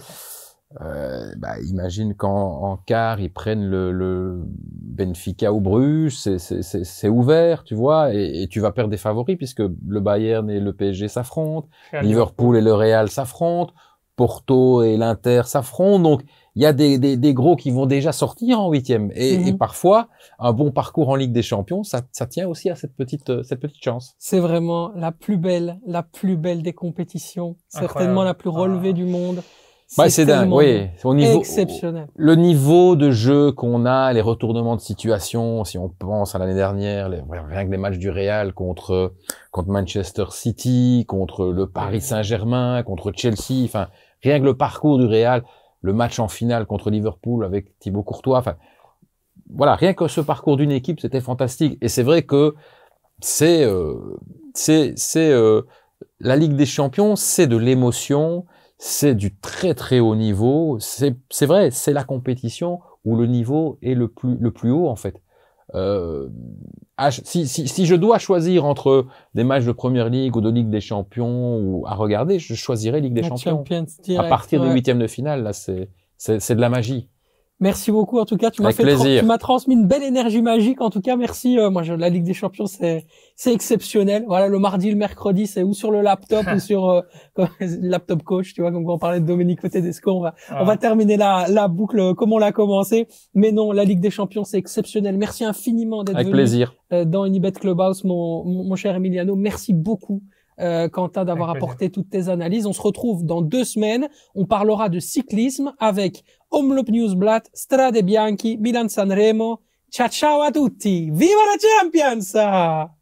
Euh, bah, imagine qu'en quart ils prennent le, Benfica ou Bruges, c'est ouvert, tu vois, et, tu vas perdre des favoris puisque le Bayern et le PSG s'affrontent, Liverpool et le Real s'affrontent, Porto et l'Inter s'affrontent, donc il y a des, gros qui vont déjà sortir en huitième, et, et, mhm. parfois un bon parcours en Ligue des Champions, ça, tient aussi à euh, cette petite chance. C'est vraiment la plus belle, la plus belle des compétitions, certainement la plus relevée ah. du monde. Bah, c'est dingue, oui. exceptionnel. Le niveau de jeu qu'on a, les retournements de situation, si on pense à l'année dernière, rien que les matchs du Real contre, contre Manchester City, contre le Paris Saint-Germain, contre Chelsea, enfin, rien que le parcours du Real, le match en finale contre Liverpool avec Thibaut Courtois, enfin, voilà, rien que ce parcours d'une équipe, c'était fantastique. Et c'est vrai que c'est, euh, c'est, c'est, euh, la Ligue des Champions, c'est de l'émotion, c'est du très très haut niveau. C'est vrai, c'est la compétition où le niveau est le plus, le plus haut en fait. Euh, si, si, si, je dois choisir entre des matchs de Première Ligue ou de Ligue des Champions ou à regarder, je choisirais Ligue des Champions. à partir du des huitièmes de finale, là, c'est de la magie. Merci beaucoup en tout cas. Tu m'as fait, tu m'as transmis une belle énergie magique en tout cas. Merci. Euh, moi, je, la Ligue des Champions, c'est c'est exceptionnel. Voilà, le mardi, le mercredi, c'est ou sur le laptop ou sur euh, le laptop coach. Tu vois, comme on parlait de Dominique Tedesco, on va on va terminer la la boucle euh, comme on l'a commencé. Mais non, la Ligue des Champions, c'est exceptionnel. Merci infiniment d'être venu. Plaisir. dans Unibet Clubhouse, mon mon cher Emiliano. Merci beaucoup. Euh, Quentin, d'avoir apporté toutes tes analyses. On se retrouve dans deux semaines. On parlera de cyclisme avec Omloop Newsblatt, Strade Bianchi, Milan Sanremo. Ciao ciao a tutti! Viva la Champions!